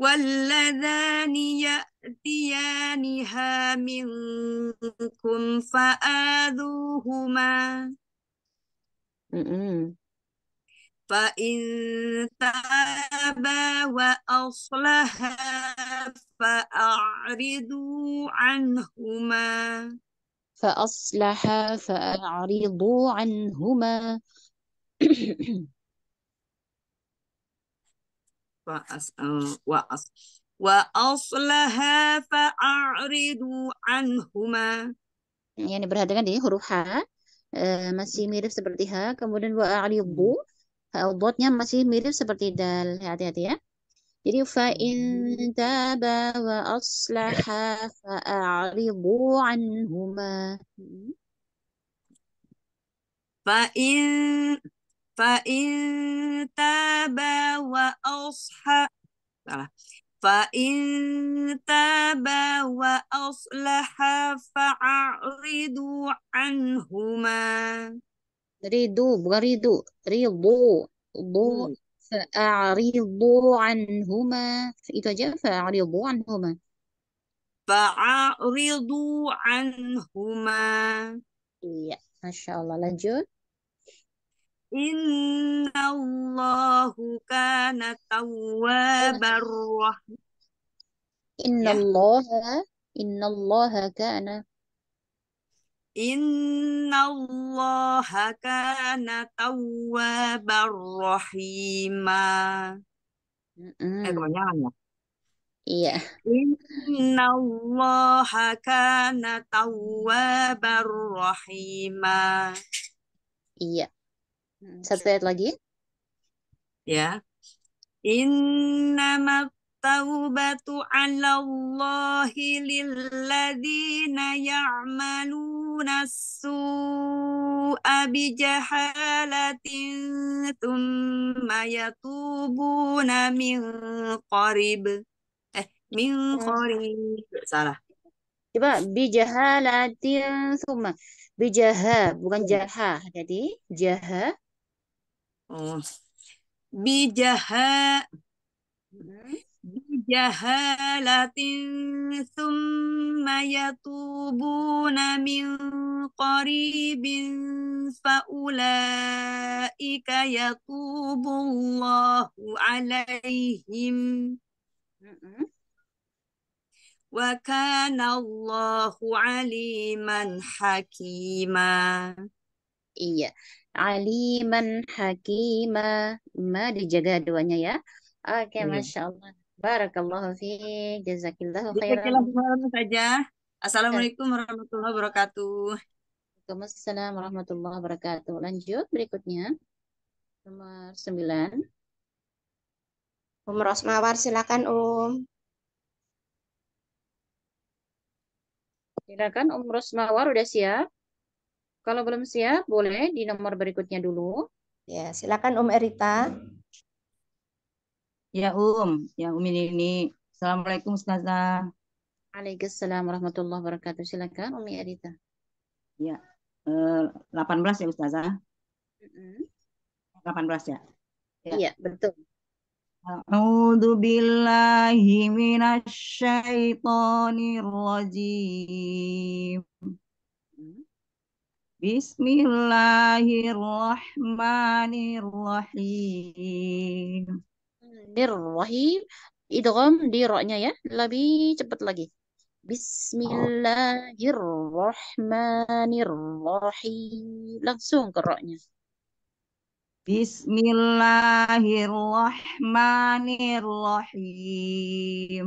واللذان يأتيانها منكم فآذوهما فإن تابا وأصلحا فأعرضوا عنهما فأصلحا فأعرضوا عنهما fa as eh, wa as wa aslaha fa'aridu anhuma. Yang diperhatikan di huruf H eh, masih mirip seperti H, kemudian wa aridu botnya masih mirip seperti dal. Hati-hati ya. Jadi fa in taba wa aslaha fa'aridu anhuma. Hmm. Fa in فإن تاب وأصحى فإن تاب وأصلح فأعرضوا عنهما ridu bukan ridu ridu bu hmm. anhuma itu aja fa'aridu anhuma fa'aridu anhuma iya masya Allah lanjut Inna Allahu kana tawwabar rahim. Inna ya. Allaha Inna Allaha kana Inna Allaha kana tawwabar rahima. Mm -mm. Eh, ya? Iya. Inna Allaha kana tawwabar rahim. Iya. Hmm, Satu ayat lagi. Ya. Inna taubatu ala Allahi lilladina ya'maluna su'a bijahalatin thumma yatubuna min qarib. Eh, min hmm. qarib. Salah. Coba bijahalatin thumma. Bijaha, bukan jaha. Jadi, jaha Hmm. Bijaha mm-hmm. bijahalatin thumma yatubuna min qaribin faulaika yatubullahu alaihim mm-hmm. wa kana Allahu aliman hakima iya aliman hakima ma dijaga duanya ya oke okay, iya. hmm. masya Allah barakallahu fi jazakillahu iya, khairan saja iya. assalamualaikum warahmatullahi wabarakatuh Waalaikumsalam warahmatullahi wabarakatuh lanjut berikutnya nomor 9 Um Rosmawar silakan Um silakan Um Rosmawar udah siap kalau belum siap, boleh di nomor berikutnya dulu. Ya, silakan Om Erita. Ya Um, ya Um ini. ini. Assalamualaikum Ustazah. Waalaikumsalam warahmatullahi wabarakatuh. Silakan Umi Erita. Ya, eh, 18 ya Ustazah. Mm -hmm. 18 ya. Iya, ya, betul. A'udzu billahi minasy syaithanir rajim. Bismillahirrahmanirrahim. Bismillahirrahim. Idgham di roknya ya. Lebih cepat lagi. Bismillahirrahmanirrahim. Langsung ke roknya. Bismillahirrahmanirrahim.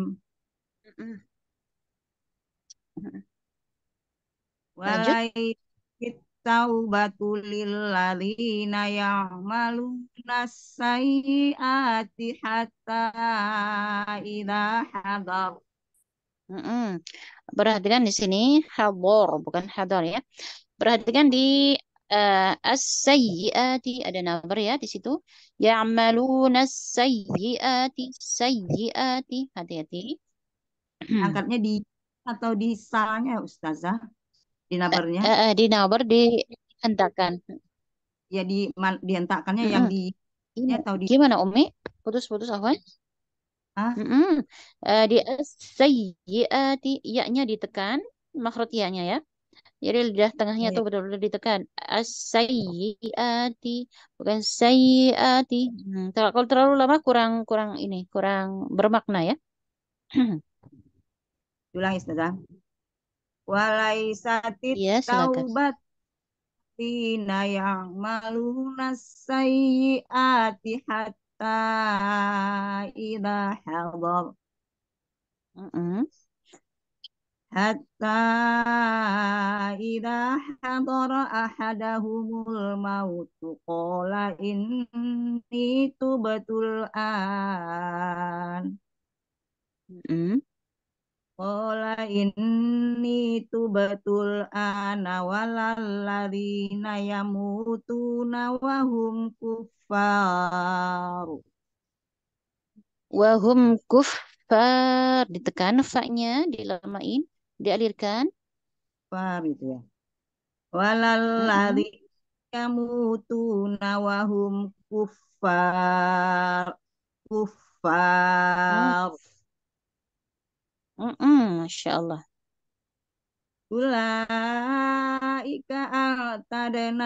Lanjut taubatu yang ya'maluna sayyiati hatta idza hadar. Mm-mm. Perhatikan di sini hadar bukan hadar ya. Perhatikan di uh, as-sayyiati ada nazar ya di situ. Ya'maluna as-sayyiati sayyiati hati-hati. Angkatnya di atau di salahnya Ustazah? Eh, eh, di nabarnya uh, uh, di nabar dihentakkan ya di man, dihentakkannya mm-hmm. yang di ini iya. ya, atau di gimana Umi putus-putus apa ah mm-hmm. uh, di sayyiati ya-nya ditekan makhraj ya jadi lidah tengahnya yeah. tuh betul-betul ditekan as bukan sayyiati hmm, kalau terlalu lama kurang kurang ini kurang bermakna ya ulangi Ustazah walaisatit yes, iya, taubat tina yang malunas sayyiati hatta idha hadar mm -hmm. hatta idha hadara ahadahumul mautu qala inni tubatul an mm -hmm. qala inni tu betul ana walalladina tu nawahum kufar. Wahum kufar. Ditekan faknya, dilamain, dialirkan. Kufar itu ya. Walalladina mm-hmm. tu nawahum kufar. Kufar. Mm -mm, Masya Allah. Ulaika altadna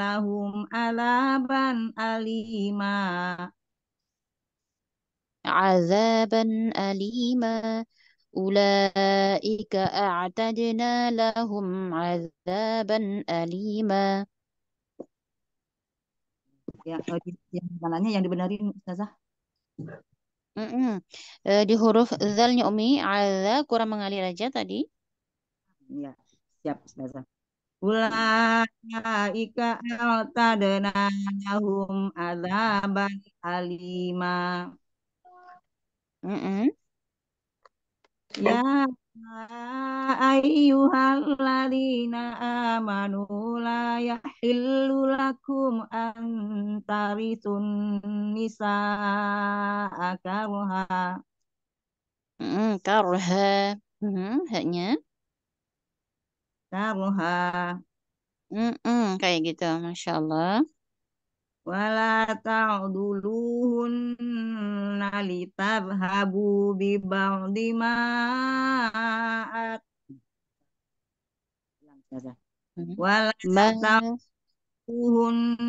lahum alaban alima. Azaban alima. Ulaika a'tadna lahum azaban alima. Ya, eh, yang salahnya yang dibenarin Ustazah. Mm -mm. di huruf zalnya Umi, azab kurang mengalir aja tadi. Iya, ya, siap Ustazah. Ulaika altadnahum adzaban alima. Mm -mm. Ya ladina amanu la yahillu lakum an tarisun nisaa karha. Mm, karha. Mm, mm-hmm, haknya taruha. Mm-mm, kayak gitu, Masya Allah. Wala ta'duluhunna nalitab habu bibaldi ma'at. Wala ta'duluhunna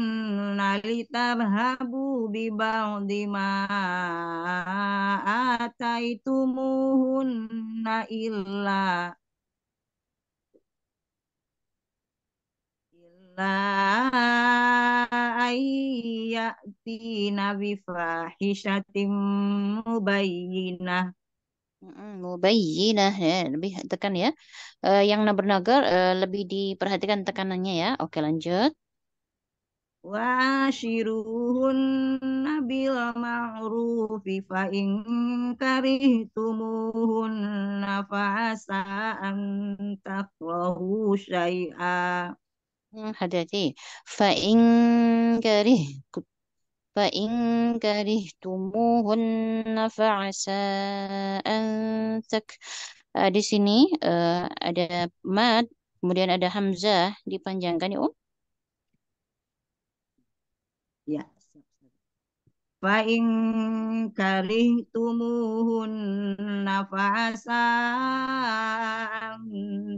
nalitab habu bibaldi ma'at. ataitumuhunna na'illah. ayatina bifahisyatim mubayyinah mubayyinah ya, lebih tekan ya. Uh, yang nagar uh, eh, lebih diperhatikan tekanannya ya. Oke, lanjut. shiruhun nabi ma'rufi fa in karihtumuhunna fa asa an takrahu syai'a حضرتي فإن كرهت فإن كرهتموهن فعسى أن antak uh, di sini uh, ada mad kemudian ada hamzah dipanjangkan ya um Ya. Fa'in karih tumuhun nafasa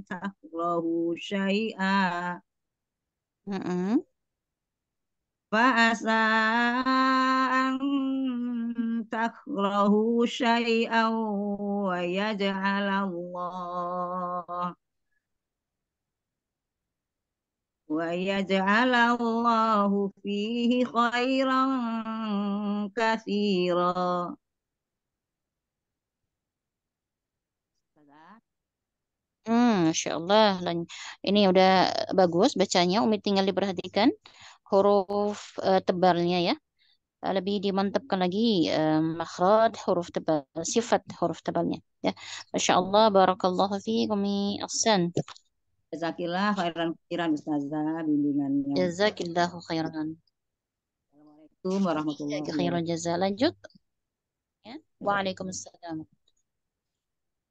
takrohu syai'a Fa'asa ang takhrahu syai'an wa yaj'alallah wa yaj'alallahu fihi khairan katsiran. Sudah. Masya Allah. Ini udah bagus bacanya. Umi tinggal diperhatikan huruf uh, tebalnya ya. Eh, lebih dimantapkan lagi um, eh, makhrad huruf tebal, sifat huruf tebalnya. Ya. Masya Allah. Barakallahu fi Umi Ahsan. Jazakillah khairan khairan Ustazah bimbingannya. Jazakillah khairan. Assalamualaikum warahmatullahi wabarakatuh. Khairan jazah Lanjut. Ya. Waalaikumsalam.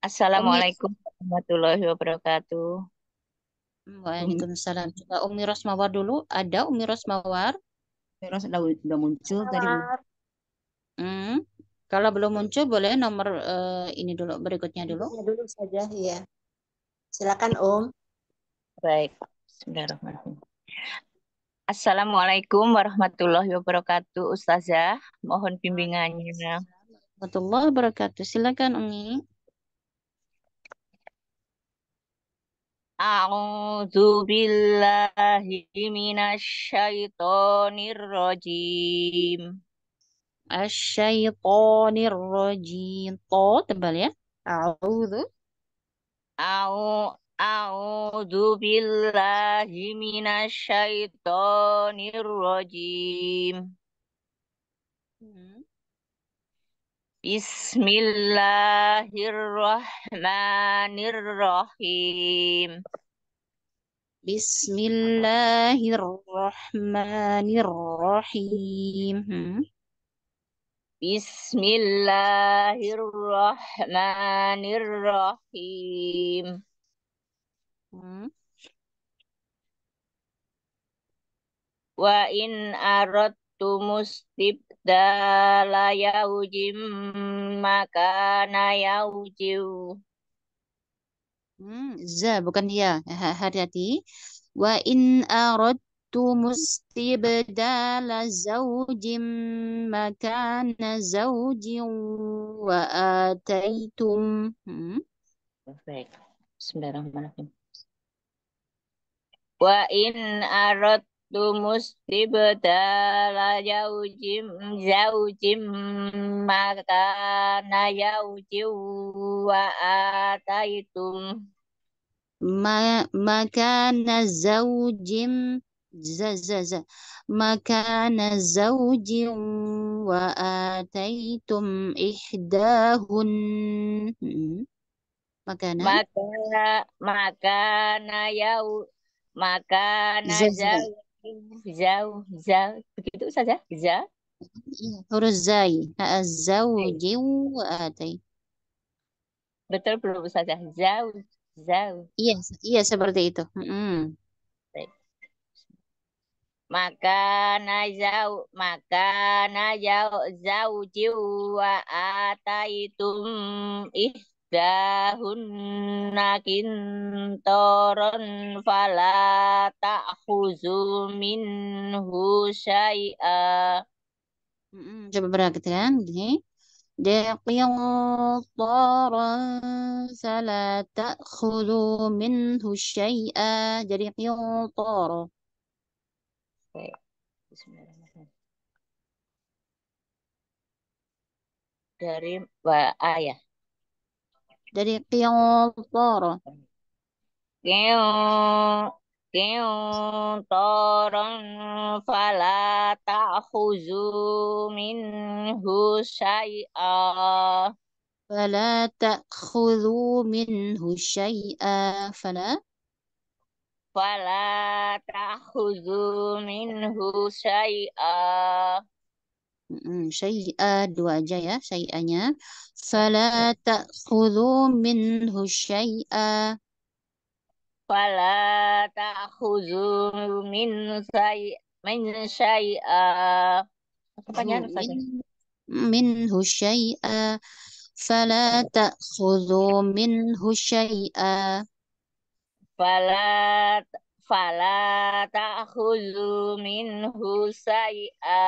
Assalamualaikum warahmatullahi wabarakatuh. Waalaikumsalam. Coba Umi Rosmawar dulu. Ada Umi Rosmawar? Umi Rosmawar sudah muncul tadi. Hmm. Kalau belum muncul boleh nomor uh, ini dulu berikutnya dulu. Ya, dulu saja ya. Silakan Om. Baik. Bismillahirrahmanirrahim. Assalamualaikum warahmatullahi wabarakatuh Ustazah. Mohon bimbingannya. Warahmatullahi wabarakatuh. Silakan Umi. A'udzu billahi minasyaitonir rajim. Asyaitonir rajim. To tebal ya. A'udzu. A'u A'udzu billahi minasyaitonir rajim. Hmm. Bismillahirrahmanirrahim. Bismillahirrahmanirrahim. Hmm? Bismillahirrahmanirrahim. Hmm. Wa in aradtu mustib بدل maka مكان يوجو hmm, za bukan ya hati-hati wa in aradtu mustibdala maka na zaujiu wa ataitum hmm. baik bismillahirrahmanirrahim wa in arad mustibdala yaujim maka na yaujim wa ataitum Ma, makana zaujim za za za makana zaujim wa ataitum ihdahun hmm. makana maka maka makana yau na zaujim Zau, zau. Begitu saja, iya, za. Huruf zai. Zauji atai. Eh, Betul belum saja. Zau, zau. Iya, iya seperti itu. Mm. Maka zau, maka zau, zauji wa ataitum ih ihdahunna kintoron fala ta'khuzu minhu syai'a hmm, coba perhatikan ini Qintaran fala ta'khuzu minhu syai'a jadi qintar Baik. Dari ayah dari qintor. kiontoron, fala ta'khuzu minhu syai'a. فلا تأخذوا منه شيئا فلا فلا تأخذوا منه شيئا syai'a dua aja ya syai'anya fala ta'khudhu minhu syai'a fala ta'khudhu min syai syai'a minhu syai'a fala ta'khudhu minhu syai'a fala fala ta'khudhu minhu syai'a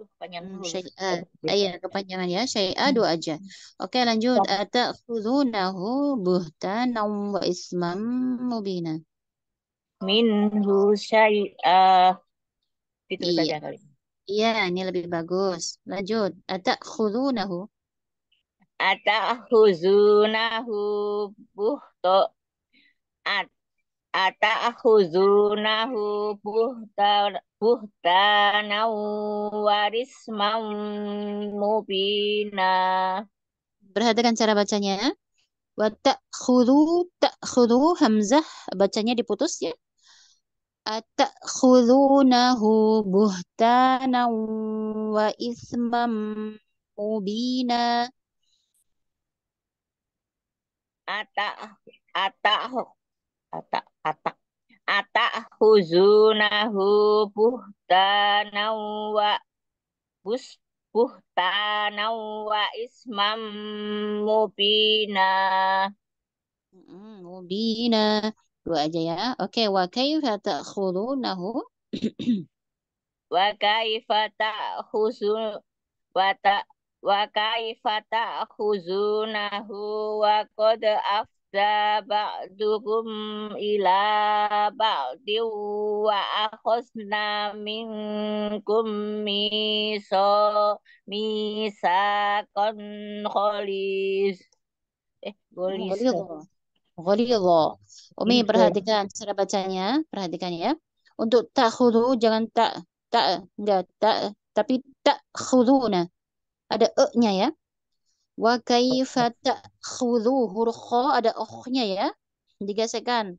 kepanjangan huruf. Hmm, ayah eh, gitu. iya, kepanjangan ya. Syai'a hmm. dua aja. Oke, okay, lanjut. Ya. Ta'khudhunahu buhtanan wa ismam mubina. Minhu syai'a. Itu iya. saja kali. Iya, ini lebih bagus. Lanjut. Ta'khudhunahu. Ata'khuzunahu buhto. At Ata'khuzunahu buhtanan buhtana warisman mubina. Perhatikan cara bacanya. Ya. Wa ta'khudhu ta'khudhu hamzah bacanya diputus ya. Ata'khudhunahu buhtana wa ismam mubina. Atak atak atak ata' atahuzunahu buhtanan wa bus buhtanan wa ismam mubina mubina dua aja ya oke okay. wa kaifa ta'khudunahu wa kaifa ta'khuzun wa ta wa kaifa ta'khuzunahu wa qad af da ba'dukum ila ba'di wa akhosna minkum miso misakon kholis eh kholis ghalidha Umi perhatikan cara bacanya perhatikan ya untuk tak khudu jangan tak tak enggak tak tapi tak khuduna ada e-nya ya Wa kaifa ta'khudhuhu ra ada ohnya ya. Digesekkan.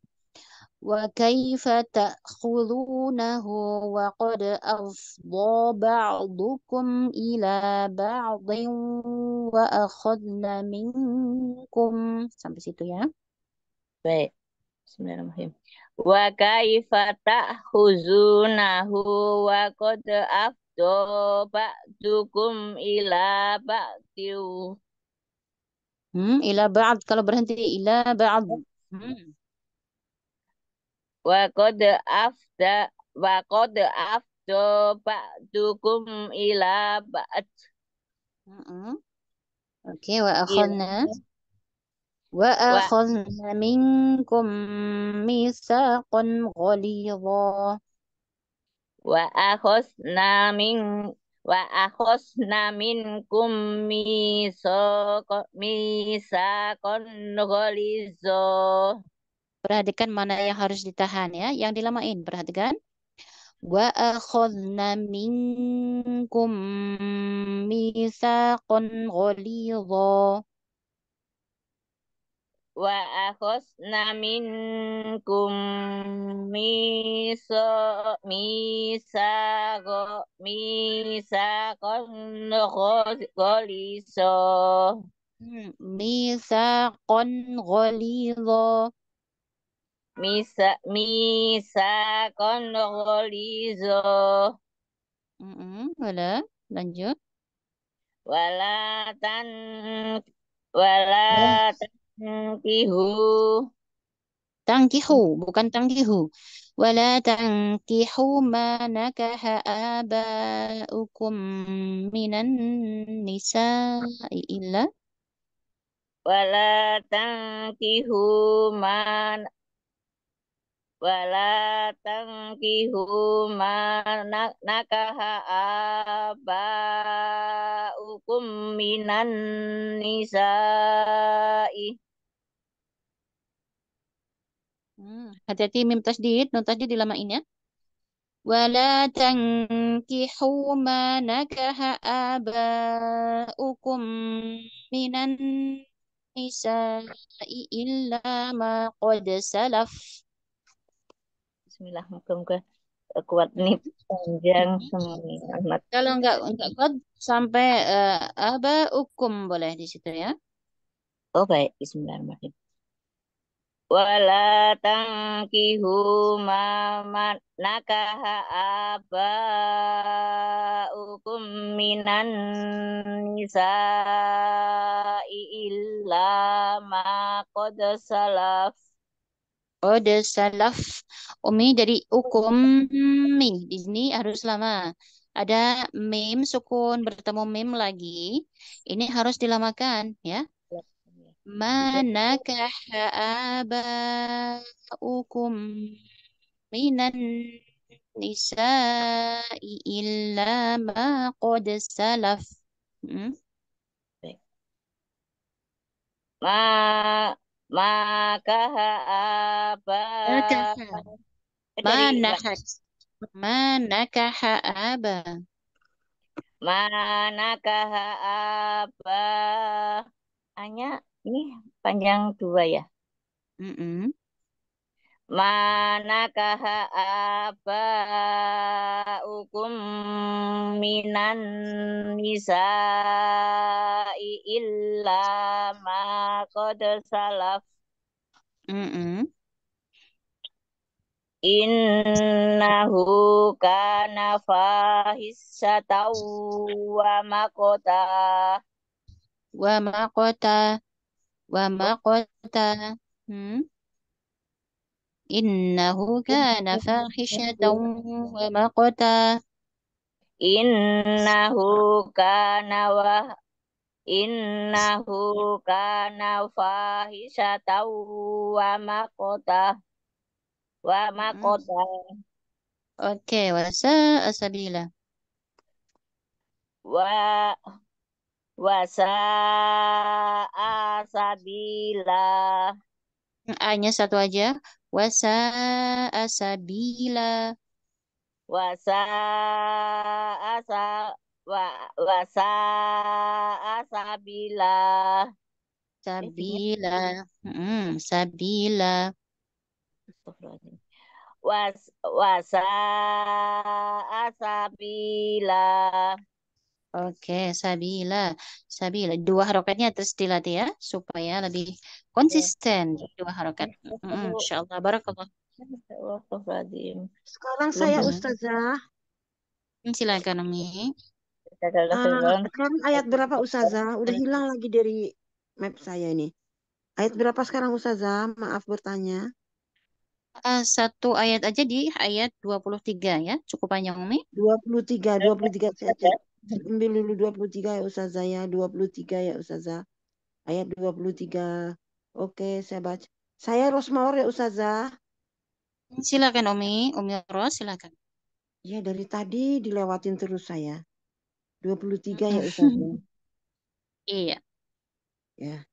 Wa kaifa ta'khudhunahu wa qad afdha ba'dukum ila ba'din wa akhadna minkum sampai situ ya. Baik. Bismillahirrahmanirrahim. Wa kaifa ta'khuzunahu wa qad afdha ba'dukum ila ba'din Hmm, ila ba'd kalau berhenti ila ba'd. Hmm. Wa qad afda wa qad afda ba'dukum ila ba'd. Mm -hmm. Oke, okay, wa akhadna wa akhadna minkum mitsaqan ghalidha. Wa akhadna min wa akhosna minkum misaqon misa ghalizo. Perhatikan mana yang harus ditahan ya, yang dilamain perhatikan. Wa akhadna minkum misaqon ghalizo wa namin kum miso misago misakon goliso hmm, misakon goliso misa misakon golizo mm -hmm. boleh lanjut wala tan wala tan Tangkihu. Tangkihu, hmm. bukan tangkihu. Wala tangkihu ma nakaha aba'ukum minan nisa'i illa. Wala tangkihu ma wala tangkihu nakaha abaukum minan nisa'i i hmm, hati-hati mim tasdid nun tasdid dilamain ya wala tangkihu ma nakaha abaukum minan nisa'i illa ma qad salaf Bismillah moga-moga eh, kuat nih panjang mm-hmm. semuanya Kalau enggak enggak kuat sampai uh, apa hukum boleh di situ ya. Oh baik, bismillahirrahmanirrahim. Wala tangkihu mamat nakaha hukum minan nisa illa ma qad salaf Kode salaf umi dari hukum mi. Di sini harus lama. Ada mim sukun bertemu mim lagi. Ini harus dilamakan ya. manakah abaukum minan nisa'i illa ma qad salaf. Hmm? Ma Makaha mana manakah manakah mana manakah apa Hanya ini panjang dua ya. Mm -mm. Manakah apa hukum minan nisa illa ma qad salaf mm -mm. Innahu kana fahisata wa makota wa makota wa makota hmm إنه كان فاحشة ومقتا إنه كان و إنه كان فاحشة ومقتا ومقتا Oke, okay, wasa asabila. Wa wasa asabila. a satu aja wasa'a sabila wasa'a sa wa wasa'a sabila sabila hmm, sabila was wasa'a sabila Oke, okay, Sabila. Sabila. Dua harokatnya terus dilatih ya, supaya lebih konsisten jadi dua harokat mm, insyaallah barakallah sekarang saya mm -hmm. ustazah silakan Umi ah, sekarang Uh, ayat berapa Ustazah? Udah hilang lagi dari map saya ini. Ayat berapa sekarang Ustazah? Maaf bertanya. Uh, satu ayat aja di ayat 23 ya. Cukup panjang Umi. 23, 23 saja. Ambil dulu 23 ya Ustazah ya. 23 ya Ustazah. Ayat 23. Oke, saya baca. Saya Rosmaur ya Ustazah. Silakan Umi, Umi Ros silakan. Ya dari tadi dilewatin terus saya. 23 ya Ustazah. iya. Ya.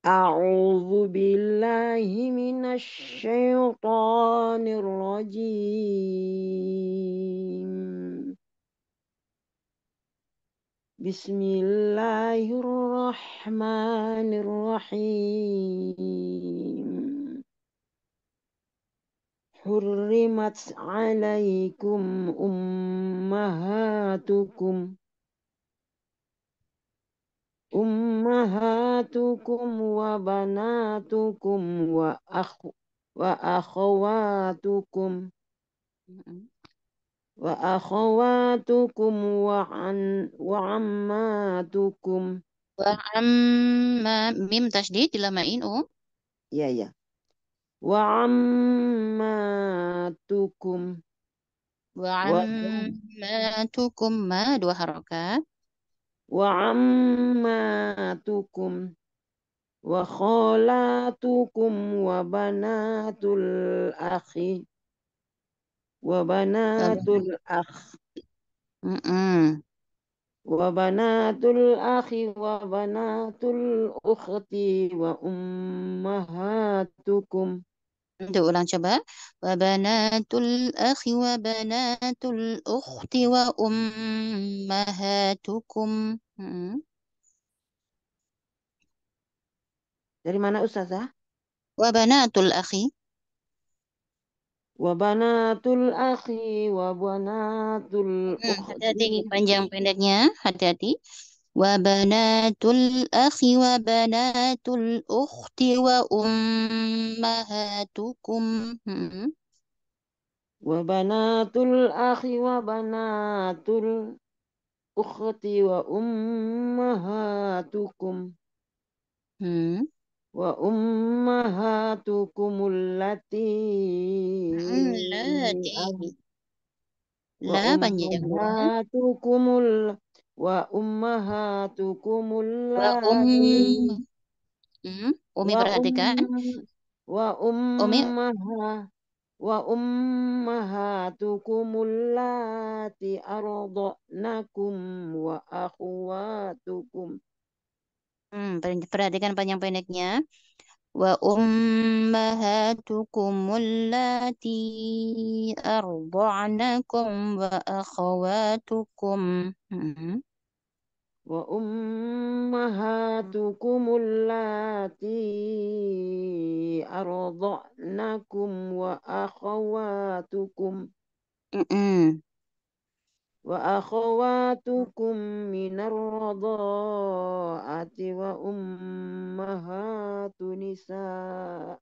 A'udzu billahi minasy بسم الله الرحمن الرحيم حرمت عليكم أمهاتكم أمهاتكم وبناتكم وأخ وأخواتكم wa akhawatukum wa an wa ammatukum wa amma mim tasdid dilamain um ya ya wa ammatukum wa ammatukum ma dua harokat wa ammatukum wa kholatukum wa banatul akhi وبنات الأخ وبنات الأخ وبنات الأخت وأمهاتكم شباب وبنات الأخ وبنات الأخت وأمهاتكم dari mana ustazah? wabanatul akhi wa banatul akhi wa banatul hmm, hati-hati panjang pendeknya hati-hati wa banatul akhi wa banatul ukhti wa ummahatukum hmm. wa banatul akhi wa banatul ukhti wa ummahatukum hmm wa ummahatukumul lati la panjang ya, ummahatukumul wa ummahatukumul wa ummi hmm, umi perhatikan wa ummaha wa ummahatukumul lati arda'nakum wa akhwatukum Hmm, perhatikan panjang pendeknya. Wa ummahatukum allati arda'anakum wa akhawatukum. Hmm. Wa ummahatukum allati arda'nakum wa akhawatukum. Hmm. وأخواتكم من الرضاعة وأمهات نساء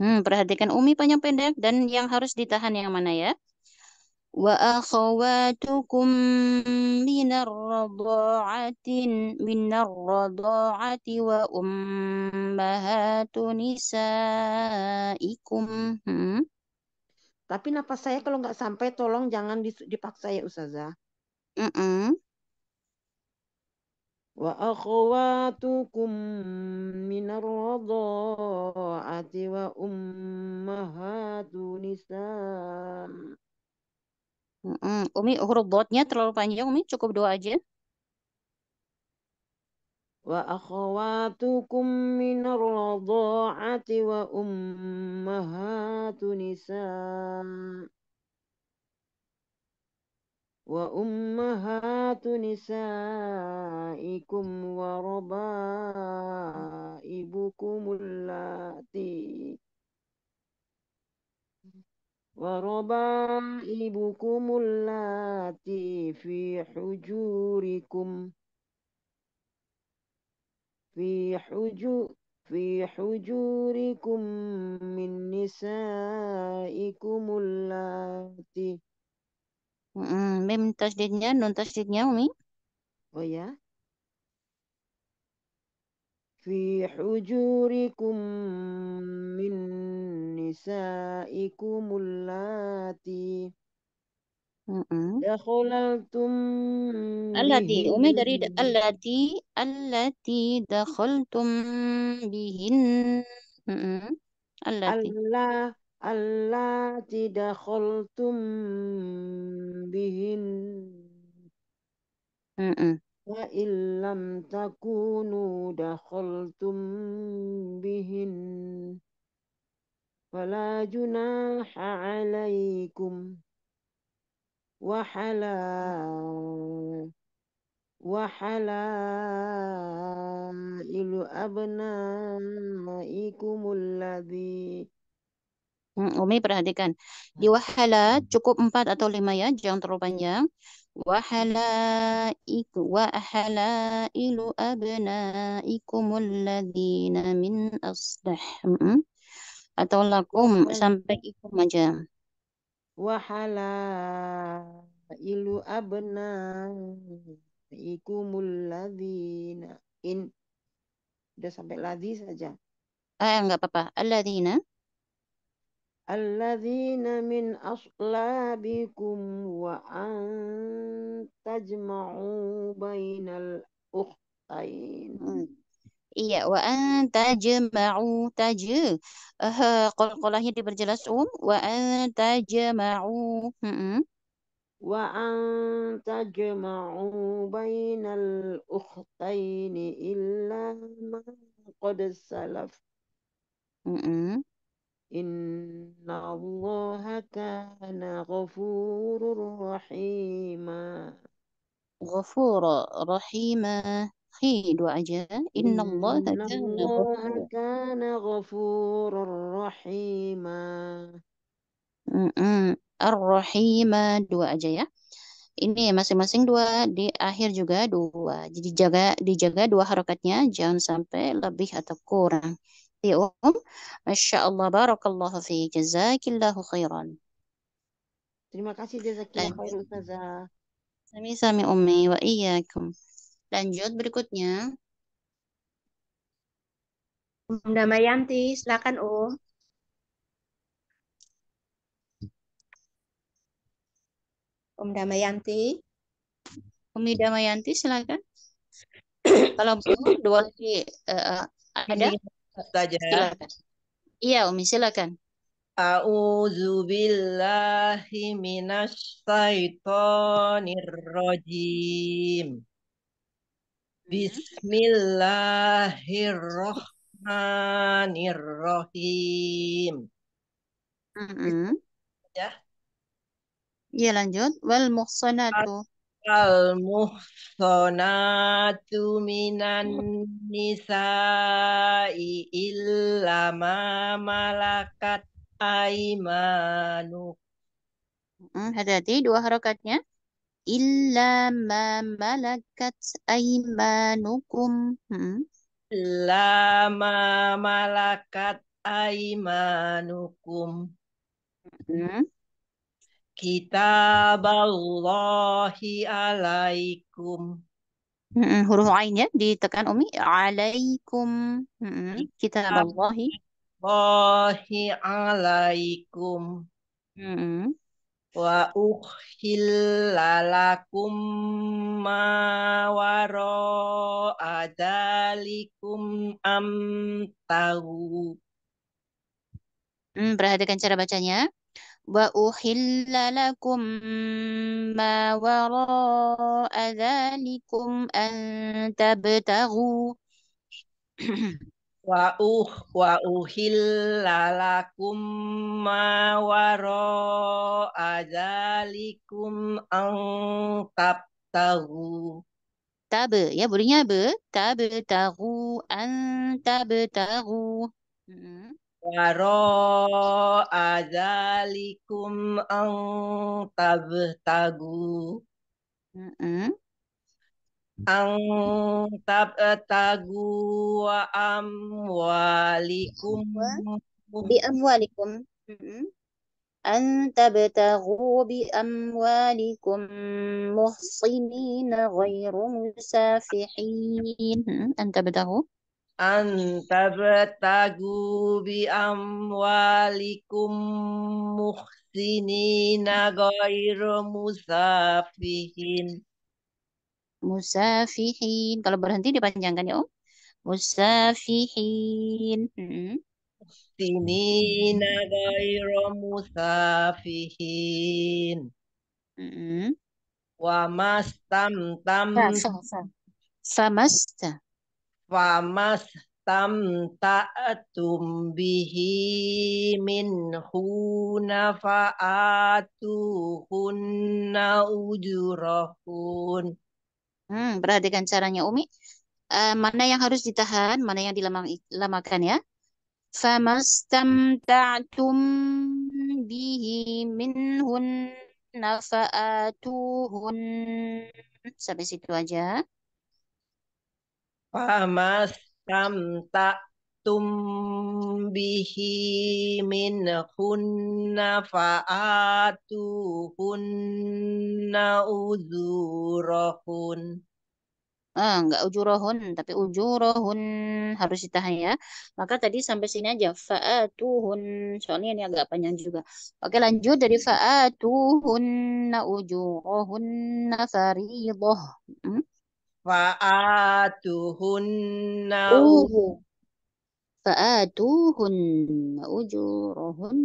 Hmm, perhatikan umi panjang pendek dan yang harus ditahan yang mana ya? Wa akhawatukum minar radha'atin minar radha'ati wa ummahatun nisa'ikum. Hmm. Tapi napas saya kalau nggak sampai tolong jangan dipaksa ya Ustazah. Mm -mm. Wa akhwatukum minar radha'ati wa ummahatu nisa. Mm -mm. Umi huruf dotnya terlalu panjang, Umi cukup dua aja. وأخواتكم من الرضاعة وأمهات نساء وأمهات نسائكم وربائبكم اللاتي وربائبكم اللاتي في حجوركم في حجور fi حجوركم من نسائكم اللاتي Mm, mim tasdidnya, nun tasdidnya, Umi. Oh ya. Fi hujurikum min nisaikum allati. Mm-mm. Dakhalaltum Allati umi dari da- allati allati dakhaltum bihin. Mm-mm. Allati. Allah allati dakhaltum bihin. Wa illam takunu dakhaltum bihin. Fala junaha alaikum. وحلال وحلائل أبنائكم الذي hmm, Umi perhatikan di wahala cukup empat atau lima ya jangan terlalu panjang wahala iku wahala ilu abna ladina min asdah atau lakum sampai ikum aja Wahala ilu ikumul ladina in udah sampai ladzi saja eh nggak apa-apa aladina aladina min aslabikum wa an tajma'u bainal ukhtain hmm. Iya, wa anta jama'u taju. Uh, Kol-kolahnya diperjelas um. Wa anta jama'u. Hmm. Wa anta jama'u bainal ukhtaini illa ma qad salaf. Hmm. Inna Allah kana ghafurur rahima. Ghafurur rahimah. Hi dua aja. Inna Allah kana ghafurur rahima. Ar-Rahima dua aja ya. Ini masing-masing dua di akhir juga dua. Jadi jaga dijaga dua harokatnya jangan sampai lebih atau kurang. Ya Om, Masya Allah, Barakallahu fi jazakillahu khairan. Terima kasih jazakillahu khairan Sami-sami Ummi wa iyyakum. Lanjut berikutnya. Bunda Mayanti, silakan U, Om Damayanti. Umi Damayanti, silakan. Kalau belum, dua lagi uh, ada. Saja. Iya, Umi, silakan. A'udzu billahi minasy syaithanir rajim. Bismillahirrohmanirrohim. Ya. Ya lanjut. Wal muhsanatu. Wal muhsanatu minan nisa'i illa ma malakat aimanu. -hmm. Hati-hati dua harokatnya illa ma malakat aimanukum hmm? ma malakat aimanukum hmm? kitaballahi alaikum hmm, huruf ya ditekan umi alaikum hmm, kitaballahi Allahi alaikum hmm wa uhillalakum ma waro adalikum am tahu. Hmm, perhatikan cara bacanya. Wa uhillalakum ma waro adalikum an tabtahu. Hmm wa uh wa uhillalakum ma waro adzalikum ang tabtahu tab ya bunyinya be tahu an tabtahu tahu hmm. waro adzalikum ang tabtahu tahu -mm. ang tabtagu wa amwalikum bi amwalikum an tabtagu bi amwalikum muhsinin ghairu musafihin an tabtagu an tabtagu bi amwalikum muhsinina ghairu musafihin musafihin. Kalau berhenti dipanjangkan ya, Om. Musafihin. Mm-hmm. Sinina gairo musafihin. Mm-hmm. Wa mas tam. Famasta. mas tam ta tumbihi min huna fa'atuhunna ujurahun. Hmm, perhatikan caranya Umi. Uh, mana yang harus ditahan, mana yang dilamakan ya. فَمَسْتَمْتَعْتُمْ bihi minhun nafa'atuhun. Sampai situ aja. فَمَسْتَمْتَعْتُمْ tum bihi min hunna fa'atu hunna uzurahun Ah, enggak ujurohun, tapi ujurohun harus ditahan ya. Maka tadi sampai sini aja faatuhun. Soalnya ini agak panjang juga. Oke, lanjut dari na faatuhunna na faridoh. Hmm? na uh. Faatuhun ujurahun.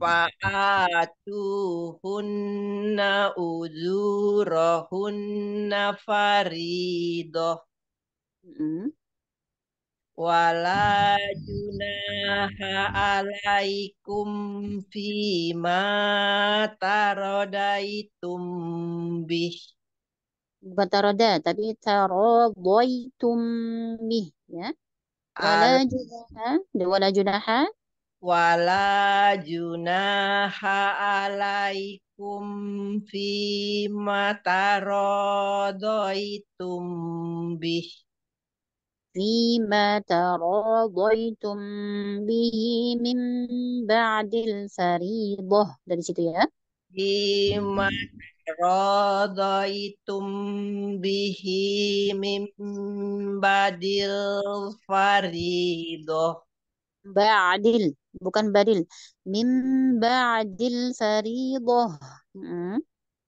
Faatuhun ujurahun faridah. فريضة wala junaha alaikum fima tarodaitum bih bukan taroda tapi tarodaitum bih ya Wala junaha, wala junaha. Wala junaha alaikum fi mataradaitum bih. Fi mataradaitum bihi min ba'dil faridah. Dari situ ya. Fi mata radaitum bihi mim badil faridoh. Ba'dil, bukan badil. Mim ba'dil faridoh. Hmm.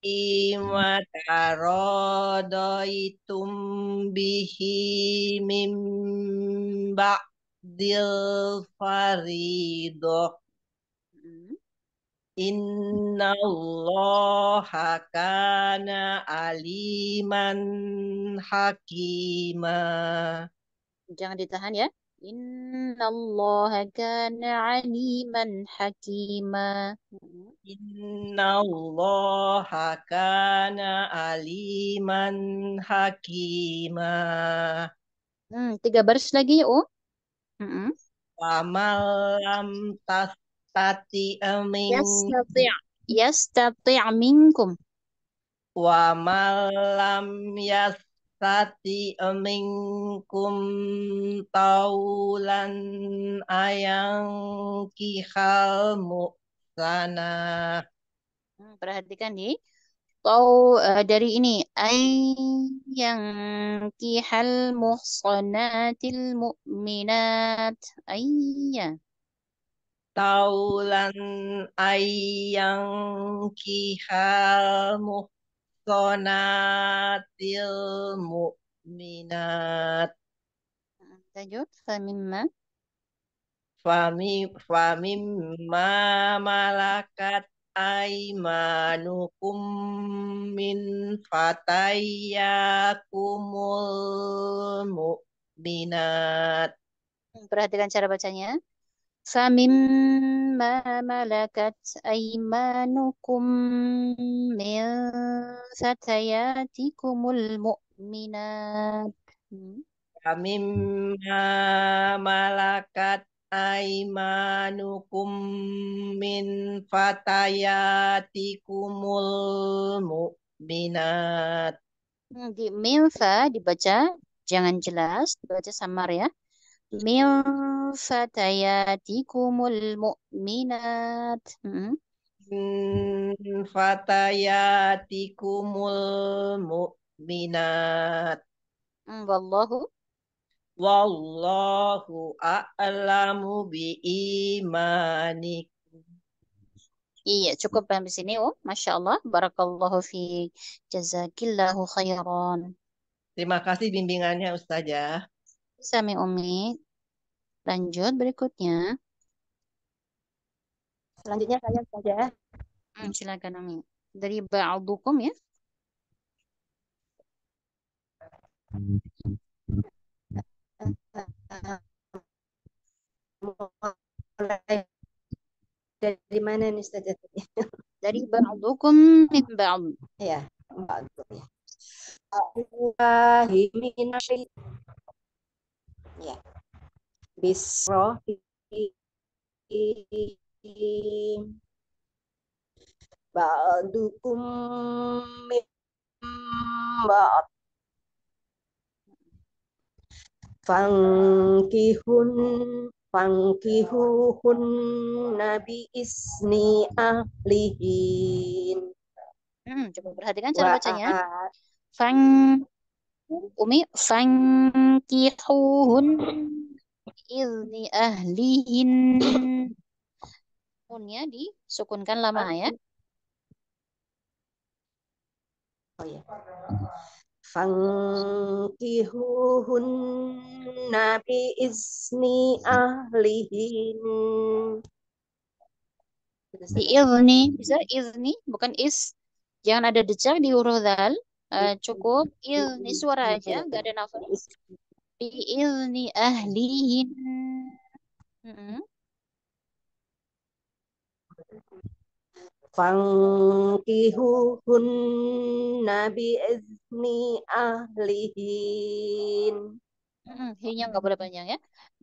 Ima taradaitum bihi mim ba'dil faridoh. Inna kana aliman hakima. Jangan ditahan ya. Inna allaha kana aliman hakima. Inna kana aliman hakima. Hmm, tiga baris lagi ya, Um. Mm -hmm. Wamal tas tati min yastati' yastati' minkum wa malam amin kum taulan ayang kihal sana hmm, perhatikan nih ya. Tau, uh, dari ini ay yang kihal muhsanatil mu'minat ayya taulan ayang kihal muhsonatil mu'minat. Lanjut, famimma. Fami, famimma malakat aimanukum min fatayyakumul mu'minat. Perhatikan cara bacanya. فمما ملكت أيمانكم من فتياتكم المؤمنات فمما ملكت أيمانكم من فتياتكم المؤمنات di minfa dibaca jangan jelas dibaca samar ya min fatayatikumul mu'minat. Hmm. Min fatayatikumul mu'minat. Hmm, wallahu. Wallahu a'lamu bi imanikum. Iya, cukup sampai sini. Oh, Masya Allah. Barakallahu fi jazakillahu khairan. Terima kasih bimbingannya Ustazah. Sami Umi. Lanjut berikutnya. Selanjutnya saya saja. Hmm, silakan Umi. Dari ba'udukum ya. dari mana nih Ustazah tadi? Dari Ba'udukum min ba'd. Iya, ya, Ba'udukum ya ya bisro ba'dukum min ba'd fangkihun fangkihuhun nabi isni ahlihin hmm, coba perhatikan cara bacanya fang Umi sankihuhun izni ahlihin. di disukunkan lama ya. Oh ya. Fankihuhunna Nabi izni ahlihin. Di izni, bisa izni, bukan is. Jangan ada decak di huruf dal uh, cukup ilni suara aja nggak ada nafas bi ilni ahlihin hmm. nabi bi'izni ahlihin. Hmm, hinya nggak boleh panjang ya.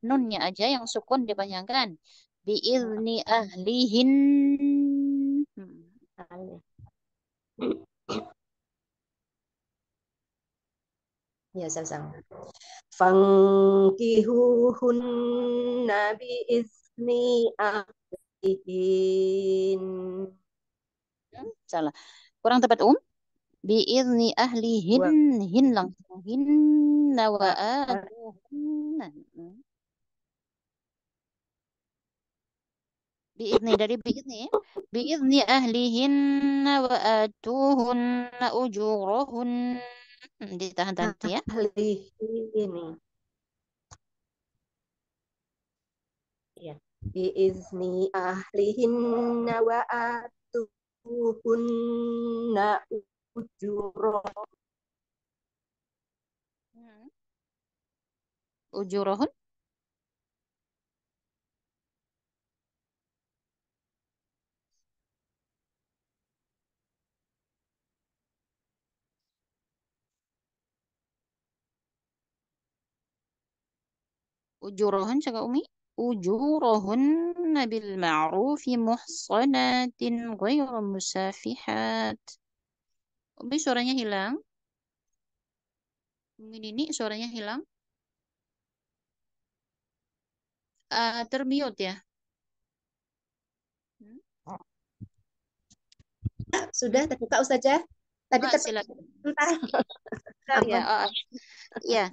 Nunnya aja yang sukun dipanjangkan. Bi'izni ahlihin. Hmm. Ya, sama-sama. nabi bi'izni ahlihin. Hmm, Salah. Kurang tepat, Um. izni ahlihin. Hin langsung. Hin wa atuhunna. Biizni dari biizni ya. Biizni ahlihin wa atuhun ujuruhun. Hmm, ditahan-tahan nah, ya ya. ini. Ya. Biizni ahlihinna wa atuhunna ujurohun. Hmm. Ujurohun? ujurohun cakap umi ujurahun bil ma'rufi muhsanatin ghairu musafihat umi suaranya hilang umi ini suaranya hilang uh, ah, termute ya hmm. sudah terbuka ustazah tadi oh, ah, entah ya oh, ya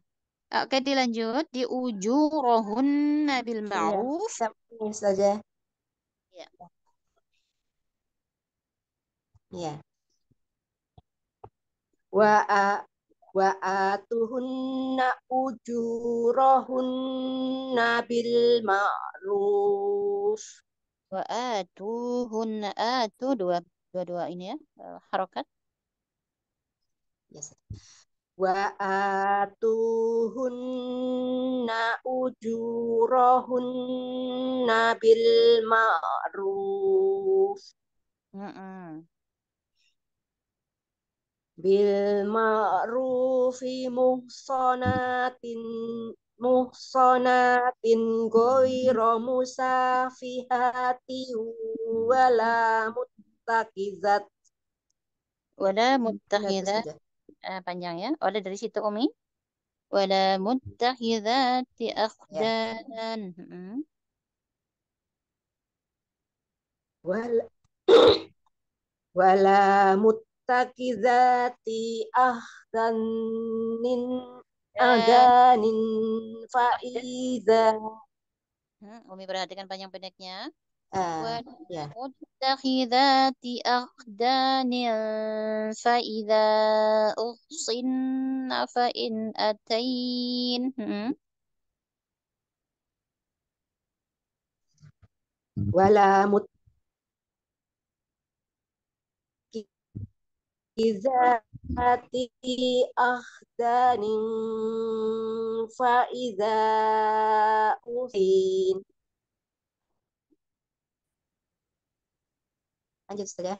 Oke, dilanjut di ujung rohun nabil iya, ma'ruf. Ya, saja. Ya. Ya. Wa wa atuhunna ujurahunna bil ma'ruf wa atuhunna atu dua dua dua ini ya eh, harokat yes. Iya, wa atuhunna ujurahunna bil ma'ruf mm -mm. bil ma'rufi muhsanatin muhsanatin ghairu musafihati wala muttaqizat wala muttaqizat uh, panjang ya. Oleh dari situ Umi. Wala muttakhidhati ya. Hmm. Wala wala muttakhidhati akhdanin aganin ya. Hmm, Umi perhatikan panjang pendeknya. والمتخذات أخدان فإذا أحصن فإن أتين ولا متخذات أخدان فإذا أحصن lanjut saja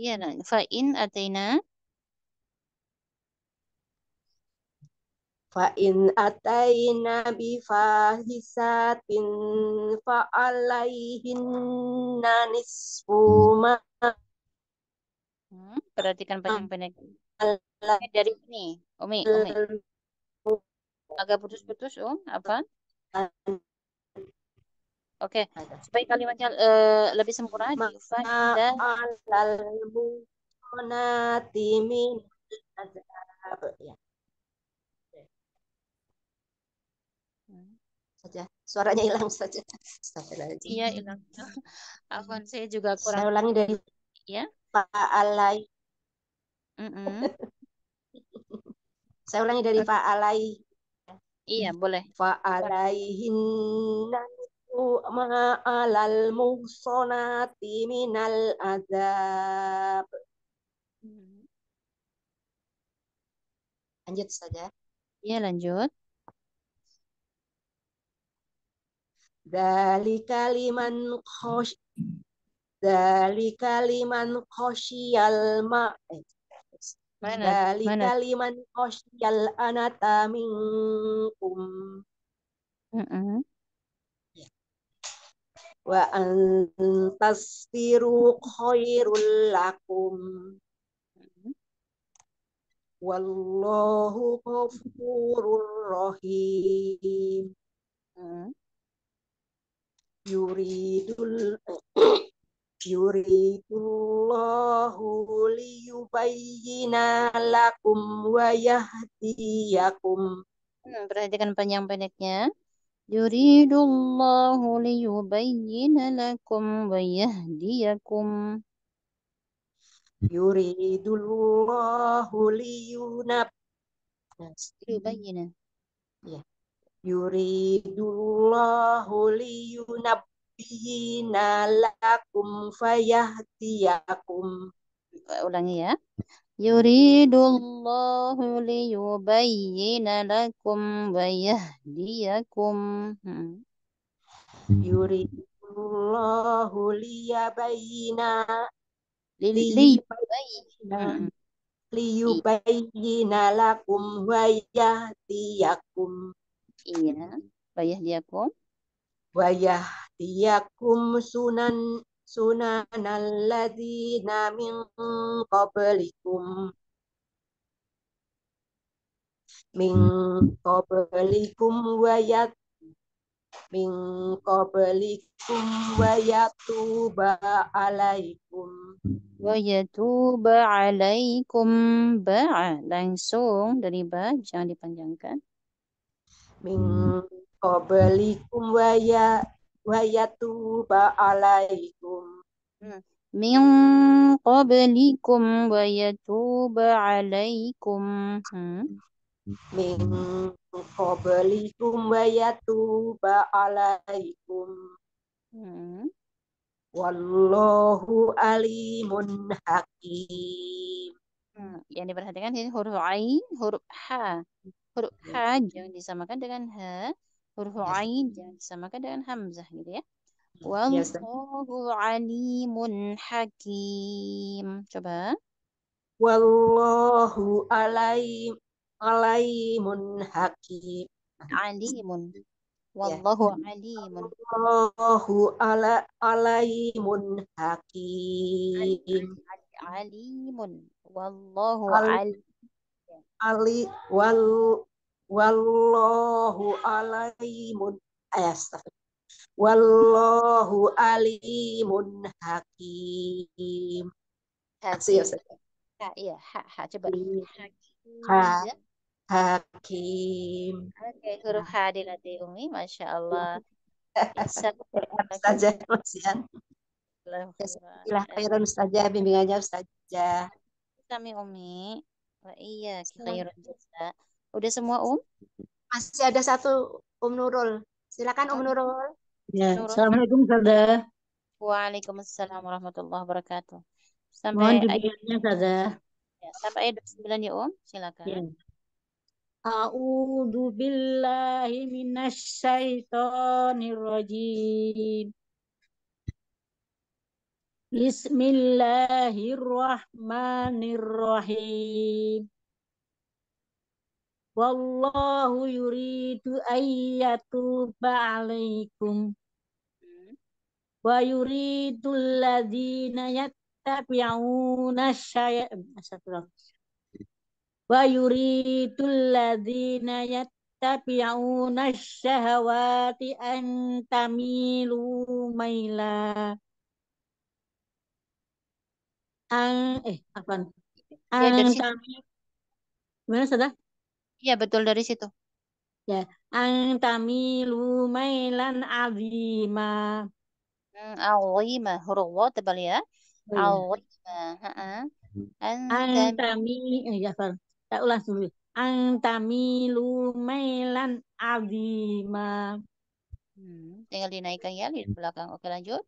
iya fa fa'in ataina Fa'in ataina fa alaihin nisfu ma hmm, Perhatikan panjang pendek. Dari ini, Umi, Umi. Agak putus-putus, Om. Apa? Oke, okay. Nah, supaya kalimatnya uh, lebih sempurna dan alal munati min azab ya. Hmm. saja. Suaranya hilang saja. Iya, hilang. Afwan, saya juga kurang. Iya? Saya ulangi dari ya. Pak Alai. Mm -mm. saya ulangi dari Pak Alai. Iya, boleh. Pak Alai hinna ma alal muhsonati minal azab. Lanjut saja. Ya, lanjut. dari kaliman khosh dari kaliman khoshiyal ma eh. Mana? Dalika Mana? liman anata minkum. Mm -mm wa antasiru khairul lakum wallahu ghafurur rahim yuridul yuridullahu liyubayyina lakum wa yahdiyakum hmm, perhatikan panjang pendeknya يريد الله ليبين لكم ويهديكم يريد الله لينب ليبين يريد الله لينبين لكم فيهديكم ulangi ya Yuridullahu liyubayyina lakum wa yahdiyakum. Yuridullahu liyabayyina liyubayyina liyubayyina lakum wa yahdiyakum. Iya, wa yahdiyakum. Wa yahdiyakum sunan alladzina min qablikum min qablikum wa yat min qablikum wa yatuba alaikum wa yatuba alaikum ba langsung dari ba jangan dipanjangkan min qablikum wa yat wa yatuba alaikum min qablikum wa yatuba alaikum min qablikum wa yatuba alaikum wallahu alimun hakim yang diperhatikan ini huruf ain huruf ha huruf ha jangan iya. disamakan dengan ha huruf ya. ain jangan disamakan dengan hamzah gitu ya. Hmm, Wallahu ya alimun hakim. Coba. Wallahu alaim alaimun hakim. Alimun. Ya. Wallahu alimun. Wallahu ala alaimun hakim. Alimun. Wallahu al, ali wal Wallahu alaimun eh, astagfirullah. Wallahu alimun hakim. Kasih ya, Ha, iya, ha, ha, coba. Hakim. Ha, hakim. Oke, okay, huruf H dilatih Umi, Masya Allah. Saja, Masian. Bismillah khairan Ustazah, bimbingannya Ustazah. Kami Umi. Wah iya, kita yurun juga. Udah semua Um? Masih ada satu Um Nurul. Silakan Um Nurul. Ya, Assalamualaikum Sada. Waalaikumsalam warahmatullahi wabarakatuh. Sampai Mohon dibiarnya Sada. Ya, sampai ayat 29 ya Um, silakan. Ya. A'udhu billahi minas syaitanir rajim. Bismillahirrahmanirrahim. Wallahu yuridu ayyatu ba'alaikum. Hmm. Wa yuridu alladhina yattabi'una syaitan. Wa yuridu alladhina yattabi'una syahawati an tamilu maila. Ang, eh, apa? Ang, ya, Gimana, Iya betul dari situ. Ya, ang Tamilu mailan azima. Hmm, azima huruf wa tebal ya. Iya. Azima, heeh. Antami ya, Tak ulas dulu. Tamilu mailan azima. Hmm, tinggal dinaikkan ya di belakang. Oke, lanjut.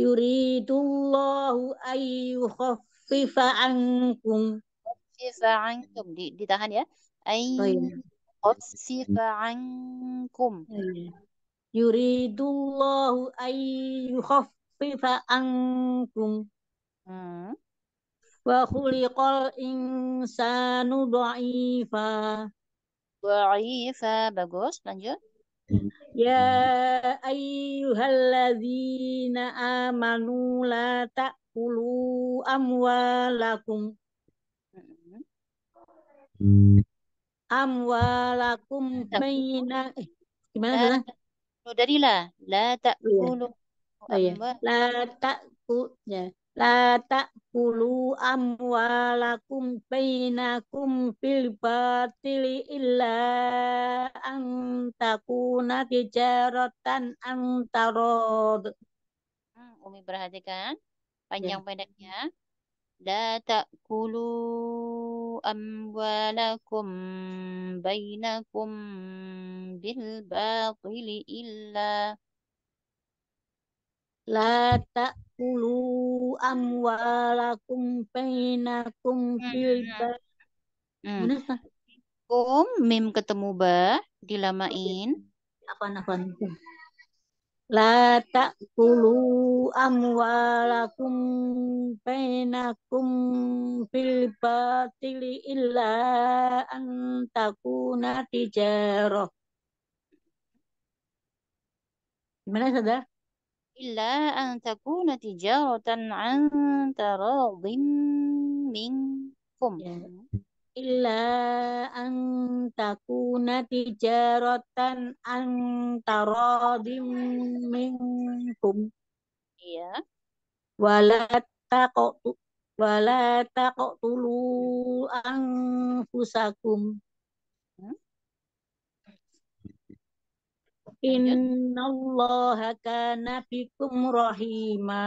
Yuridullahu ayyukhaffifa ankum. Khaffifa ankum di ditahan ya. أن يخفف عنكم يريد الله أن يخفف عنكم وخلق الإنسان ضعيفا ضعيفا bagus lanjut Ya ayyuhalladzina amanu la ta'kulu amwalakum amwalakum bayna eh, gimana la, dari la la iya. ta'kulu oh, iya. la ta'ku ya la ta'kulu amwalakum bainakum fil batili illa an takuna tijaratan antarod hmm, Umi perhatikan ya. panjang ya. pendeknya لا تأكلوا أموالكم بينكم بالباطل إلا لا تأكلوا أموالكم بينكم بالباطل Om mim ketemu ba, dilamain. Apa apaan la ta'kulu amwalakum bainakum fil batili illa an takuna tijarah Gimana saudara? Illa an takuna tijaratan an taradhim minkum. kum ya illa an takuna tijaratan an taradim minkum ya wala taqtu wala taqtulu anfusakum hmm? Innallaha kana bikum rahima.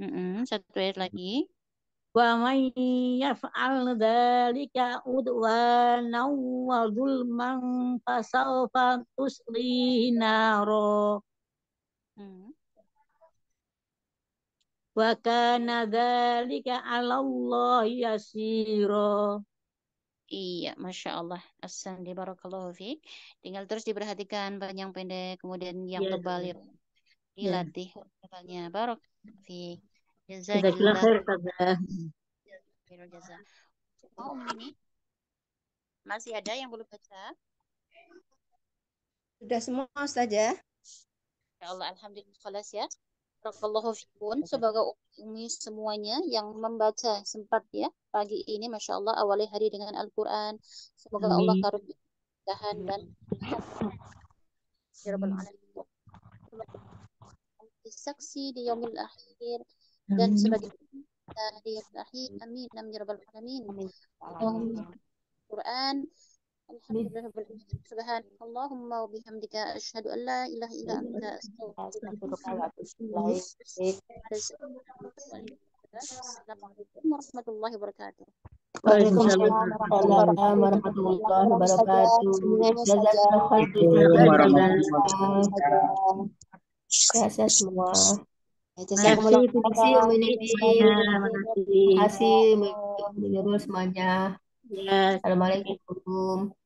Mm -mm, satu ayat lagi wa may yaf'al dhalika udwana wa zulman fasawfa tuslihi naro hmm. wa kana dhalika 'ala Allah yasira Iya, Masya Allah. Assalamualaikum warahmatullahi wabarakatuh. Tinggal terus diperhatikan panjang pendek, kemudian yang ya, tebal ya. dilatih. Tebalnya barok. Fik. Jazakillah khair Ustazah. Oh, Umi ini. Masih ada yang belum baca? Sudah semua saja. Ya Allah, alhamdulillah ya. Barakallahu fikum. Semoga Umi semuanya yang membaca sempat ya pagi ini Masya Allah awali hari dengan Al-Quran. Semoga Amin. Allah karunia dan ya Rabbal Alamin. Saksi di yaumil akhir. أمين أمين نعم رب العالمين اللهم القرآن الحمد لله رب العالمين سبحانك اللهم وبحمدك أشهد أن لا إله إلا أنت أستغفرك السلام عليكم ورحمة الله وبركاته وعليكم السلام ورحمة الله وبركاته الله kasih, Terima kasih Bu Terima kasih Bu semuanya. Ya. Assalamualaikum.